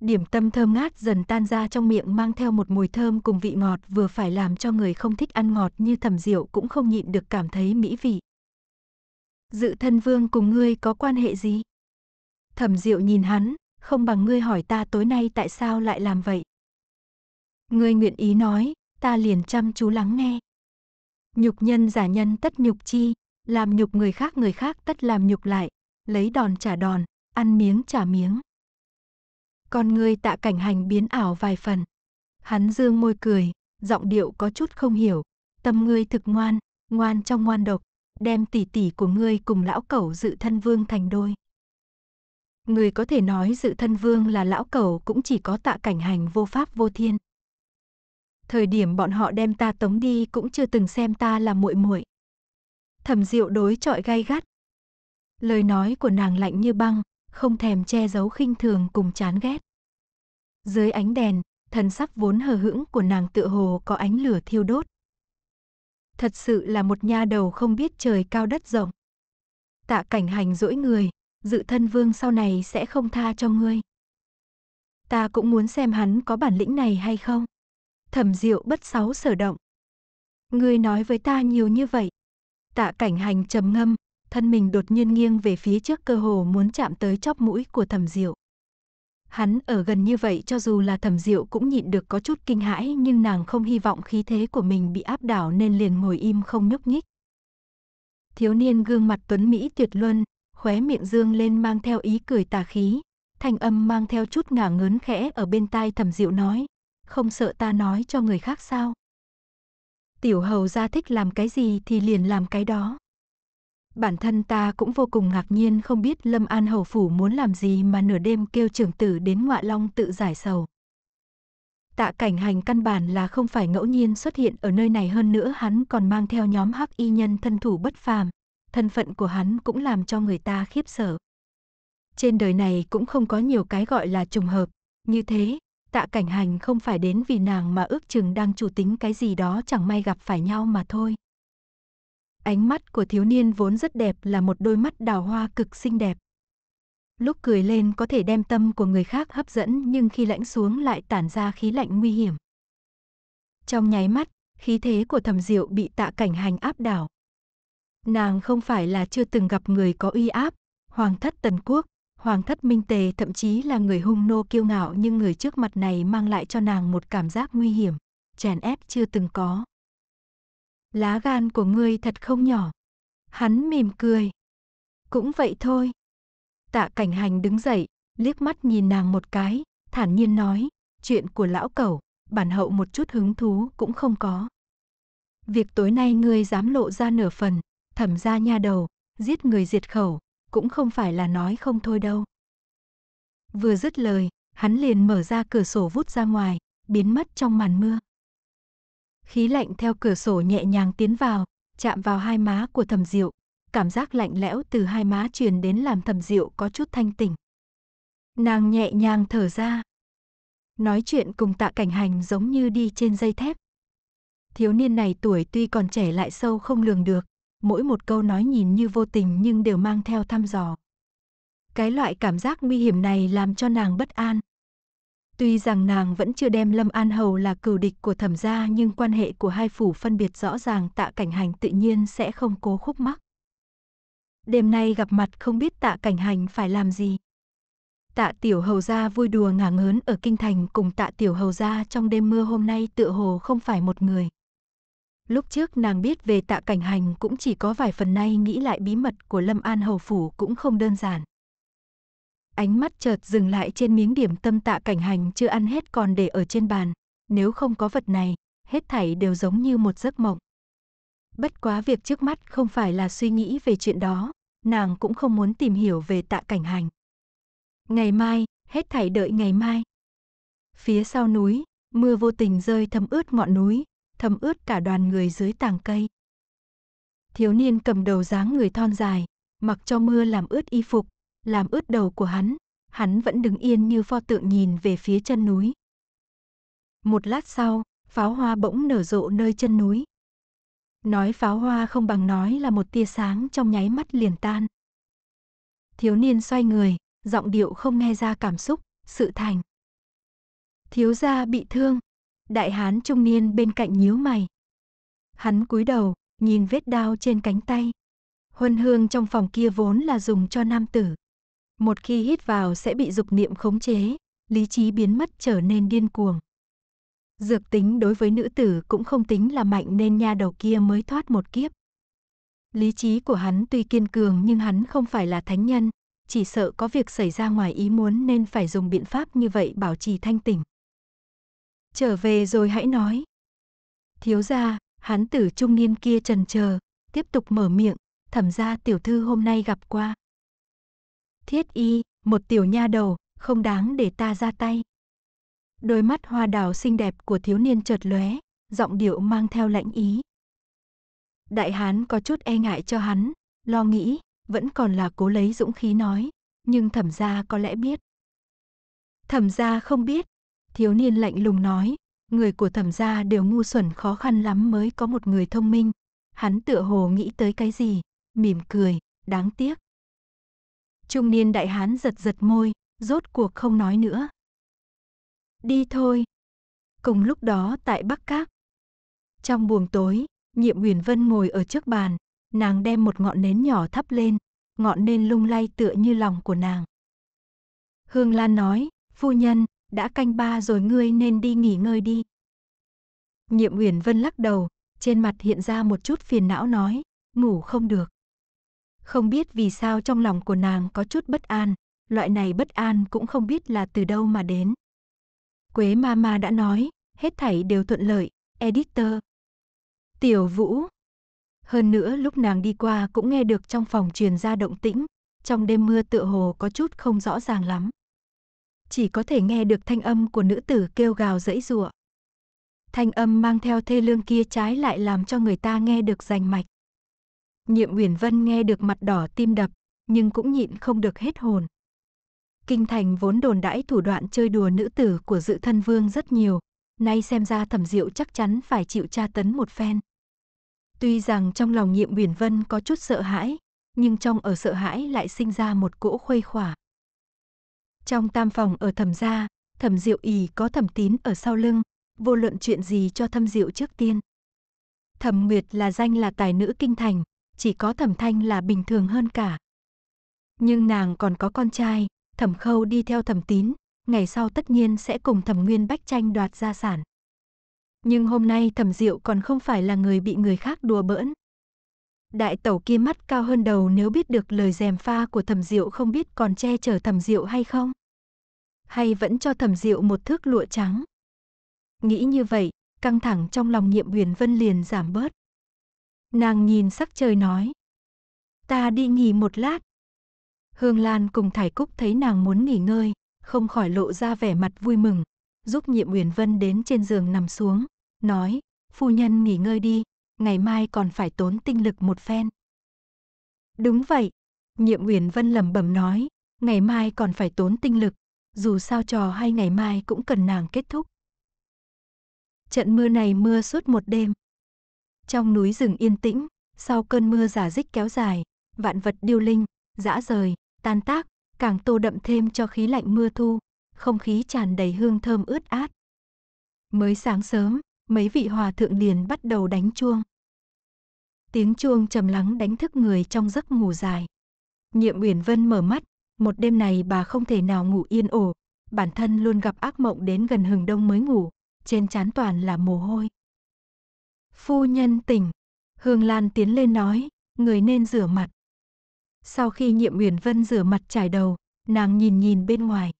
S1: Điểm tâm thơm ngát dần tan ra trong miệng mang theo một mùi thơm cùng vị ngọt vừa phải làm cho người không thích ăn ngọt như thẩm diệu cũng không nhịn được cảm thấy mỹ vị. Dự thân vương cùng ngươi có quan hệ gì? Thẩm diệu nhìn hắn, không bằng ngươi hỏi ta tối nay tại sao lại làm vậy. Ngươi nguyện ý nói, ta liền chăm chú lắng nghe. Nhục nhân giả nhân tất nhục chi, làm nhục người khác người khác tất làm nhục lại, lấy đòn trả đòn, ăn miếng trả miếng con ngươi tạ cảnh hành biến ảo vài phần. Hắn dương môi cười, giọng điệu có chút không hiểu, tâm ngươi thực ngoan, ngoan trong ngoan độc, đem tỷ tỷ của ngươi cùng lão cẩu dự thân vương thành đôi. Người có thể nói dự thân vương là lão cẩu cũng chỉ có tạ cảnh hành vô pháp vô thiên. Thời điểm bọn họ đem ta tống đi cũng chưa từng xem ta là muội muội. Thẩm Diệu đối chọi gay gắt. Lời nói của nàng lạnh như băng, không thèm che giấu khinh thường cùng chán ghét. Dưới ánh đèn, thần sắc vốn hờ hững của nàng tựa hồ có ánh lửa thiêu đốt. Thật sự là một nha đầu không biết trời cao đất rộng. Tạ cảnh hành dỗi người, dự thân vương sau này sẽ không tha cho ngươi. Ta cũng muốn xem hắn có bản lĩnh này hay không. Thẩm diệu bất sáu sở động. Ngươi nói với ta nhiều như vậy. Tạ cảnh hành trầm ngâm, thân mình đột nhiên nghiêng về phía trước cơ hồ muốn chạm tới chóp mũi của thẩm diệu. Hắn ở gần như vậy cho dù là thẩm diệu cũng nhịn được có chút kinh hãi nhưng nàng không hy vọng khí thế của mình bị áp đảo nên liền ngồi im không nhúc nhích. Thiếu niên gương mặt tuấn Mỹ tuyệt luân, khóe miệng dương lên mang theo ý cười tà khí, thanh âm mang theo chút ngả ngớn khẽ ở bên tai thẩm diệu nói, không sợ ta nói cho người khác sao. Tiểu hầu ra thích làm cái gì thì liền làm cái đó. Bản thân ta cũng vô cùng ngạc nhiên không biết Lâm An Hầu Phủ muốn làm gì mà nửa đêm kêu trưởng tử đến ngọa long tự giải sầu. Tạ cảnh hành căn bản là không phải ngẫu nhiên xuất hiện ở nơi này hơn nữa hắn còn mang theo nhóm hắc y nhân thân thủ bất phàm. Thân phận của hắn cũng làm cho người ta khiếp sợ. Trên đời này cũng không có nhiều cái gọi là trùng hợp. Như thế, tạ cảnh hành không phải đến vì nàng mà ước chừng đang chủ tính cái gì đó chẳng may gặp phải nhau mà thôi. Ánh mắt của thiếu niên vốn rất đẹp là một đôi mắt đào hoa cực xinh đẹp. Lúc cười lên có thể đem tâm của người khác hấp dẫn nhưng khi lãnh xuống lại tản ra khí lạnh nguy hiểm. Trong nháy mắt, khí thế của thầm diệu bị tạ cảnh hành áp đảo. Nàng không phải là chưa từng gặp người có uy áp, hoàng thất tần quốc, hoàng thất minh tề thậm chí là người hung nô kiêu ngạo nhưng người trước mặt này mang lại cho nàng một cảm giác nguy hiểm, chèn ép chưa từng có lá gan của ngươi thật không nhỏ. Hắn mỉm cười. Cũng vậy thôi. Tạ cảnh hành đứng dậy, liếc mắt nhìn nàng một cái, thản nhiên nói, chuyện của lão cẩu, bản hậu một chút hứng thú cũng không có. Việc tối nay ngươi dám lộ ra nửa phần, thẩm ra nha đầu, giết người diệt khẩu, cũng không phải là nói không thôi đâu. Vừa dứt lời, hắn liền mở ra cửa sổ vút ra ngoài, biến mất trong màn mưa. Khí lạnh theo cửa sổ nhẹ nhàng tiến vào, chạm vào hai má của Thẩm Diệu, cảm giác lạnh lẽo từ hai má truyền đến làm Thẩm Diệu có chút thanh tỉnh. Nàng nhẹ nhàng thở ra. Nói chuyện cùng Tạ Cảnh Hành giống như đi trên dây thép. Thiếu niên này tuổi tuy còn trẻ lại sâu không lường được, mỗi một câu nói nhìn như vô tình nhưng đều mang theo thăm dò. Cái loại cảm giác nguy hiểm này làm cho nàng bất an, Tuy rằng nàng vẫn chưa đem Lâm An Hầu là cừu địch của thẩm gia nhưng quan hệ của hai phủ phân biệt rõ ràng tạ cảnh hành tự nhiên sẽ không cố khúc mắc. Đêm nay gặp mặt không biết tạ cảnh hành phải làm gì. Tạ tiểu hầu gia vui đùa ngả ngớn ở kinh thành cùng tạ tiểu hầu gia trong đêm mưa hôm nay tựa hồ không phải một người. Lúc trước nàng biết về tạ cảnh hành cũng chỉ có vài phần nay nghĩ lại bí mật của Lâm An Hầu Phủ cũng không đơn giản. Ánh mắt chợt dừng lại trên miếng điểm tâm tạ cảnh hành chưa ăn hết còn để ở trên bàn. Nếu không có vật này, hết thảy đều giống như một giấc mộng. Bất quá việc trước mắt không phải là suy nghĩ về chuyện đó, nàng cũng không muốn tìm hiểu về tạ cảnh hành. Ngày mai, hết thảy đợi ngày mai. Phía sau núi, mưa vô tình rơi thấm ướt ngọn núi, thấm ướt cả đoàn người dưới tàng cây. Thiếu niên cầm đầu dáng người thon dài, mặc cho mưa làm ướt y phục, làm ướt đầu của hắn, hắn vẫn đứng yên như pho tượng nhìn về phía chân núi. Một lát sau, pháo hoa bỗng nở rộ nơi chân núi. Nói pháo hoa không bằng nói là một tia sáng trong nháy mắt liền tan. Thiếu niên xoay người, giọng điệu không nghe ra cảm xúc, sự thành. Thiếu gia bị thương, đại hán trung niên bên cạnh nhíu mày. Hắn cúi đầu, nhìn vết đao trên cánh tay. Huân hương trong phòng kia vốn là dùng cho nam tử, một khi hít vào sẽ bị dục niệm khống chế, lý trí biến mất trở nên điên cuồng. Dược tính đối với nữ tử cũng không tính là mạnh nên nha đầu kia mới thoát một kiếp. Lý trí của hắn tuy kiên cường nhưng hắn không phải là thánh nhân, chỉ sợ có việc xảy ra ngoài ý muốn nên phải dùng biện pháp như vậy bảo trì thanh tỉnh. Trở về rồi hãy nói. Thiếu gia, hắn tử trung niên kia trần chờ, tiếp tục mở miệng, thẩm gia tiểu thư hôm nay gặp qua. Thiết y, một tiểu nha đầu, không đáng để ta ra tay. Đôi mắt hoa đào xinh đẹp của thiếu niên chợt lóe, giọng điệu mang theo lãnh ý. Đại hán có chút e ngại cho hắn, lo nghĩ, vẫn còn là cố lấy dũng khí nói, nhưng thẩm gia có lẽ biết. Thẩm gia không biết, thiếu niên lạnh lùng nói, người của thẩm gia đều ngu xuẩn khó khăn lắm mới có một người thông minh. Hắn tựa hồ nghĩ tới cái gì, mỉm cười, đáng tiếc, Trung niên đại hán giật giật môi, rốt cuộc không nói nữa. Đi thôi. Cùng lúc đó tại Bắc Các. Trong buồng tối, nhiệm uyển Vân ngồi ở trước bàn, nàng đem một ngọn nến nhỏ thắp lên, ngọn nến lung lay tựa như lòng của nàng. Hương Lan nói, phu nhân, đã canh ba rồi ngươi nên đi nghỉ ngơi đi. Nhiệm Uyển Vân lắc đầu, trên mặt hiện ra một chút phiền não nói, ngủ không được. Không biết vì sao trong lòng của nàng có chút bất an, loại này bất an cũng không biết là từ đâu mà đến. Quế Mama đã nói, hết thảy đều thuận lợi, editor. Tiểu Vũ. Hơn nữa lúc nàng đi qua cũng nghe được trong phòng truyền ra động tĩnh, trong đêm mưa tựa hồ có chút không rõ ràng lắm. Chỉ có thể nghe được thanh âm của nữ tử kêu gào dẫy giụa. Thanh âm mang theo thê lương kia trái lại làm cho người ta nghe được rành mạch. Nhiệm Uyển Vân nghe được mặt đỏ tim đập, nhưng cũng nhịn không được hết hồn. Kinh thành vốn đồn đãi thủ đoạn chơi đùa nữ tử của dự thân vương rất nhiều, nay xem ra thẩm diệu chắc chắn phải chịu tra tấn một phen. Tuy rằng trong lòng nhiệm Uyển Vân có chút sợ hãi, nhưng trong ở sợ hãi lại sinh ra một cỗ khuây khỏa. Trong tam phòng ở thẩm gia, thẩm diệu ỉ có thẩm tín ở sau lưng, vô luận chuyện gì cho thâm diệu trước tiên. Thẩm Nguyệt là danh là tài nữ kinh thành, chỉ có thẩm thanh là bình thường hơn cả. Nhưng nàng còn có con trai, thẩm khâu đi theo thẩm tín, ngày sau tất nhiên sẽ cùng thẩm nguyên bách tranh đoạt gia sản. Nhưng hôm nay thẩm diệu còn không phải là người bị người khác đùa bỡn. Đại tẩu kia mắt cao hơn đầu nếu biết được lời dèm pha của thẩm diệu không biết còn che chở thẩm diệu hay không. Hay vẫn cho thẩm diệu một thước lụa trắng. Nghĩ như vậy, căng thẳng trong lòng nhiệm huyền vân liền giảm bớt. Nàng nhìn sắc trời nói. Ta đi nghỉ một lát. Hương Lan cùng Thải Cúc thấy nàng muốn nghỉ ngơi, không khỏi lộ ra vẻ mặt vui mừng, giúp nhiệm Uyển Vân đến trên giường nằm xuống, nói, phu nhân nghỉ ngơi đi, ngày mai còn phải tốn tinh lực một phen. Đúng vậy, nhiệm Uyển Vân lẩm bẩm nói, ngày mai còn phải tốn tinh lực, dù sao trò hay ngày mai cũng cần nàng kết thúc. Trận mưa này mưa suốt một đêm, trong núi rừng yên tĩnh, sau cơn mưa giả dích kéo dài, vạn vật điêu linh, dã rời, tan tác, càng tô đậm thêm cho khí lạnh mưa thu, không khí tràn đầy hương thơm ướt át. Mới sáng sớm, mấy vị hòa thượng liền bắt đầu đánh chuông. Tiếng chuông trầm lắng đánh thức người trong giấc ngủ dài. Nhiệm Uyển Vân mở mắt, một đêm này bà không thể nào ngủ yên ổn bản thân luôn gặp ác mộng đến gần hừng đông mới ngủ, trên trán toàn là mồ hôi, Phu nhân tỉnh. Hương Lan tiến lên nói, người nên rửa mặt. Sau khi nhiệm Uyển Vân rửa mặt trải đầu, nàng nhìn nhìn bên ngoài.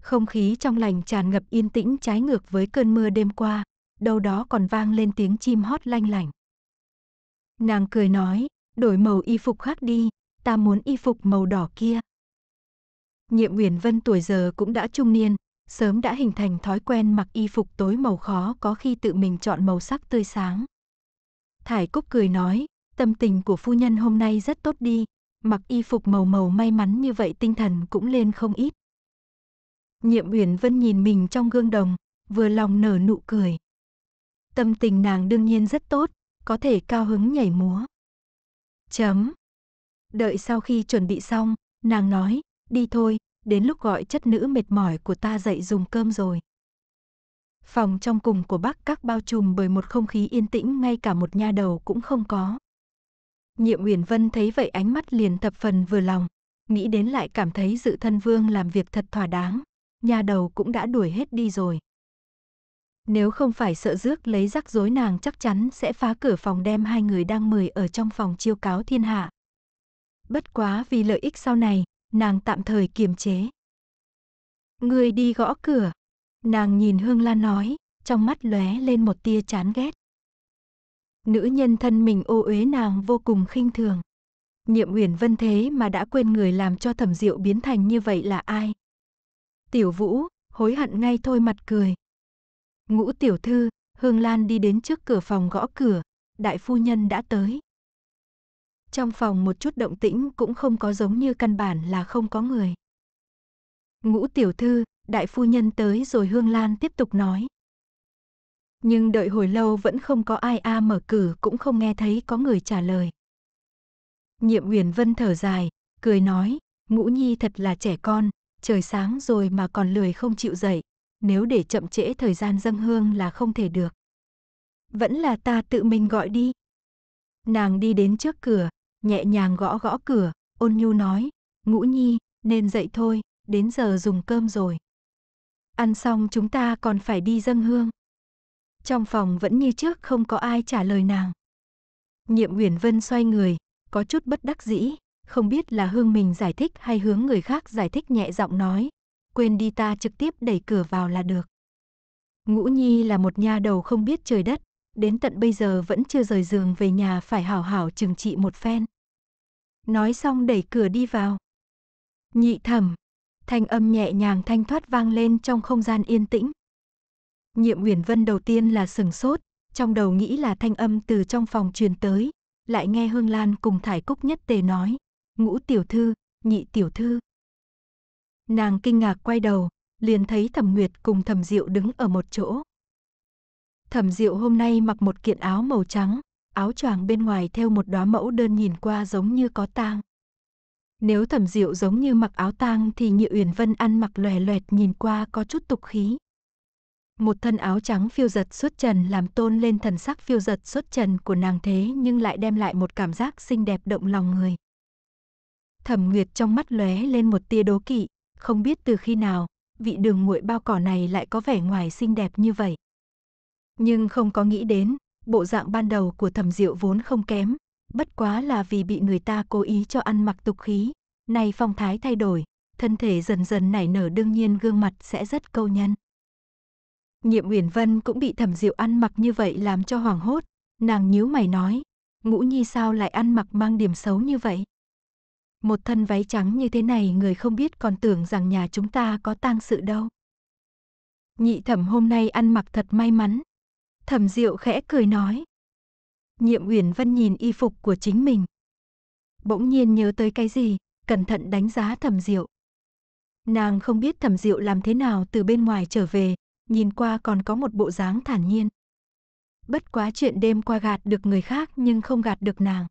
S1: Không khí trong lành tràn ngập yên tĩnh trái ngược với cơn mưa đêm qua, đâu đó còn vang lên tiếng chim hót lanh lảnh. Nàng cười nói, đổi màu y phục khác đi, ta muốn y phục màu đỏ kia. Nhiệm Uyển Vân tuổi giờ cũng đã trung niên, sớm đã hình thành thói quen mặc y phục tối màu khó có khi tự mình chọn màu sắc tươi sáng. Thải Cúc cười nói, tâm tình của phu nhân hôm nay rất tốt đi, mặc y phục màu màu may mắn như vậy tinh thần cũng lên không ít. Nhiệm Uyển Vân nhìn mình trong gương đồng, vừa lòng nở nụ cười. Tâm tình nàng đương nhiên rất tốt, có thể cao hứng nhảy múa. Chấm. Đợi sau khi chuẩn bị xong, nàng nói, đi thôi, đến lúc gọi chất nữ mệt mỏi của ta dậy dùng cơm rồi. Phòng trong cùng của bác các bao trùm bởi một không khí yên tĩnh ngay cả một nha đầu cũng không có. Nhiệm Uyển Vân thấy vậy ánh mắt liền thập phần vừa lòng, nghĩ đến lại cảm thấy dự thân vương làm việc thật thỏa đáng, nha đầu cũng đã đuổi hết đi rồi. Nếu không phải sợ rước lấy rắc rối nàng chắc chắn sẽ phá cửa phòng đem hai người đang mời ở trong phòng chiêu cáo thiên hạ. Bất quá vì lợi ích sau này, nàng tạm thời kiềm chế. Người đi gõ cửa. Nàng nhìn Hương Lan nói, trong mắt lóe lên một tia chán ghét. Nữ nhân thân mình ô uế nàng vô cùng khinh thường. Nhiệm Uyển Vân thế mà đã quên người làm cho Thẩm Diệu biến thành như vậy là ai. Tiểu Vũ, hối hận ngay thôi mặt cười. Ngũ tiểu thư, Hương Lan đi đến trước cửa phòng gõ cửa, đại phu nhân đã tới. Trong phòng một chút động tĩnh cũng không có giống như căn bản là không có người. Ngũ tiểu thư, đại phu nhân tới rồi Hương Lan tiếp tục nói. Nhưng đợi hồi lâu vẫn không có ai a mở cử cũng không nghe thấy có người trả lời. Nhiệm Uyển Vân thở dài, cười nói, ngũ nhi thật là trẻ con, trời sáng rồi mà còn lười không chịu dậy, nếu để chậm trễ thời gian dâng hương là không thể được. Vẫn là ta tự mình gọi đi. Nàng đi đến trước cửa, nhẹ nhàng gõ gõ cửa, ôn nhu nói, ngũ nhi, nên dậy thôi, đến giờ dùng cơm rồi. Ăn xong chúng ta còn phải đi dâng hương. Trong phòng vẫn như trước không có ai trả lời nàng. Nhiệm Uyển Vân xoay người, có chút bất đắc dĩ, không biết là hương mình giải thích hay hướng người khác giải thích nhẹ giọng nói, quên đi ta trực tiếp đẩy cửa vào là được. Ngũ Nhi là một nha đầu không biết trời đất, đến tận bây giờ vẫn chưa rời giường về nhà phải hảo hảo chừng trị một phen. Nói xong đẩy cửa đi vào. Nhị thẩm, thanh âm nhẹ nhàng thanh thoát vang lên trong không gian yên tĩnh. Nhiệm Uyển Vân đầu tiên là sừng sốt, trong đầu nghĩ là thanh âm từ trong phòng truyền tới, lại nghe Hương Lan cùng Thải Cúc nhất tề nói, ngũ tiểu thư, nhị tiểu thư. Nàng kinh ngạc quay đầu, liền thấy Thẩm Nguyệt cùng Thẩm Diệu đứng ở một chỗ. Thẩm Diệu hôm nay mặc một kiện áo màu trắng, áo choàng bên ngoài theo một đóa mẫu đơn nhìn qua giống như có tang. Nếu Thẩm Diệu giống như mặc áo tang thì Nhị Uyển Vân ăn mặc lòe loẹt nhìn qua có chút tục khí. Một thân áo trắng phiêu giật xuất trần làm tôn lên thần sắc phiêu giật xuất trần của nàng thế nhưng lại đem lại một cảm giác xinh đẹp động lòng người. Thẩm Nguyệt trong mắt lóe lên một tia đố kỵ, không biết từ khi nào, vị đường muội bao cỏ này lại có vẻ ngoài xinh đẹp như vậy. Nhưng không có nghĩ đến, bộ dạng ban đầu của thẩm diệu vốn không kém, bất quá là vì bị người ta cố ý cho ăn mặc tục khí, nay phong thái thay đổi, thân thể dần dần nảy nở đương nhiên gương mặt sẽ rất câu nhân. Nhiệm Uyển Vân cũng bị thẩm diệu ăn mặc như vậy làm cho hoảng hốt, nàng nhíu mày nói, ngũ nhi sao lại ăn mặc mang điểm xấu như vậy? Một thân váy trắng như thế này người không biết còn tưởng rằng nhà chúng ta có tang sự đâu. Nhị thẩm hôm nay ăn mặc thật may mắn, Thẩm Diệu khẽ cười nói. Nhiệm Uyển Vân nhìn y phục của chính mình. Bỗng nhiên nhớ tới cái gì, cẩn thận đánh giá Thẩm Diệu. Nàng không biết Thẩm Diệu làm thế nào từ bên ngoài trở về, nhìn qua còn có một bộ dáng thản nhiên. Bất quá chuyện đêm qua gạt được người khác nhưng không gạt được nàng.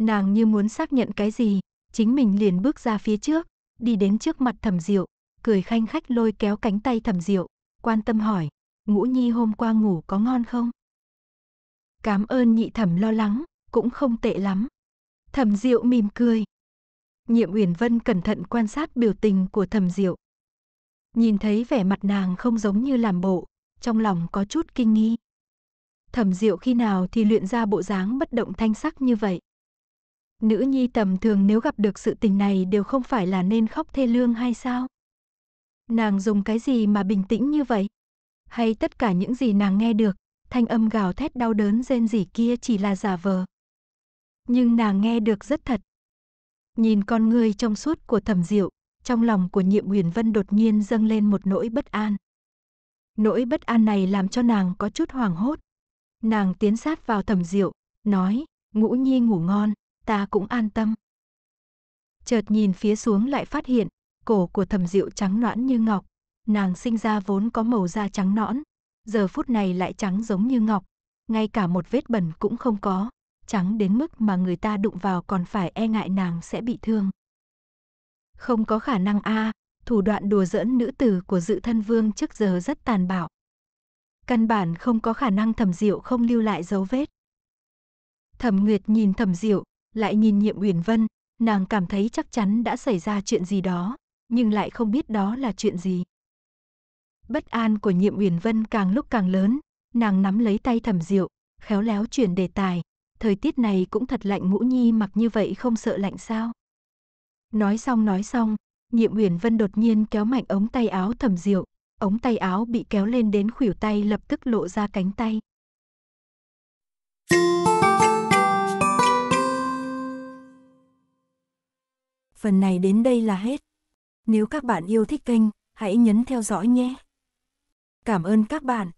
S1: Nàng như muốn xác nhận cái gì, chính mình liền bước ra phía trước, đi đến trước mặt Thẩm Diệu, cười khanh khách lôi kéo cánh tay Thẩm Diệu, quan tâm hỏi, ngũ nhi hôm qua ngủ có ngon không? Cảm ơn nhị thẩm lo lắng, cũng không tệ lắm. Thẩm Diệu mỉm cười. Nhiệm Uyển Vân cẩn thận quan sát biểu tình của Thẩm Diệu. Nhìn thấy vẻ mặt nàng không giống như làm bộ, trong lòng có chút kinh nghi. Thẩm Diệu khi nào thì luyện ra bộ dáng bất động thanh sắc như vậy? Nữ nhi tầm thường nếu gặp được sự tình này đều không phải là nên khóc thê lương hay sao? Nàng dùng cái gì mà bình tĩnh như vậy? hay tất cả những gì nàng nghe được, thanh âm gào thét đau đớn rên rỉ kia chỉ là giả vờ. Nhưng nàng nghe được rất thật. Nhìn con người trong suốt của thẩm diệu, trong lòng của nhiệm huyền vân đột nhiên dâng lên một nỗi bất an. Nỗi bất an này làm cho nàng có chút hoảng hốt. Nàng tiến sát vào thẩm diệu, nói, ngũ nhi ngủ ngon, ta cũng an tâm. Chợt nhìn phía xuống lại phát hiện, cổ của thẩm diệu trắng noãn như ngọc, nàng sinh ra vốn có màu da trắng nõn, giờ phút này lại trắng giống như ngọc, ngay cả một vết bẩn cũng không có, trắng đến mức mà người ta đụng vào còn phải e ngại nàng sẽ bị thương. Không có khả năng a, thủ đoạn đùa giỡn nữ tử của dự thân vương trước giờ rất tàn bạo. Căn bản không có khả năng thẩm diệu không lưu lại dấu vết. Thẩm Nguyệt nhìn thẩm diệu, lại nhìn nhiệm Uyển Vân, nàng cảm thấy chắc chắn đã xảy ra chuyện gì đó, nhưng lại không biết đó là chuyện gì. Bất an của nhiệm Uyển Vân càng lúc càng lớn, nàng nắm lấy tay thẩm diệu, khéo léo chuyển đề tài. Thời tiết này cũng thật lạnh ngũ nhi mặc như vậy không sợ lạnh sao. Nói xong nói xong, nhiệm Uyển Vân đột nhiên kéo mạnh ống tay áo thẩm diệu, ống tay áo bị kéo lên đến khuỷu tay lập tức lộ ra cánh tay. Phần này đến đây là hết. Nếu các bạn yêu thích kênh, hãy nhấn theo dõi nhé. Cảm ơn các bạn.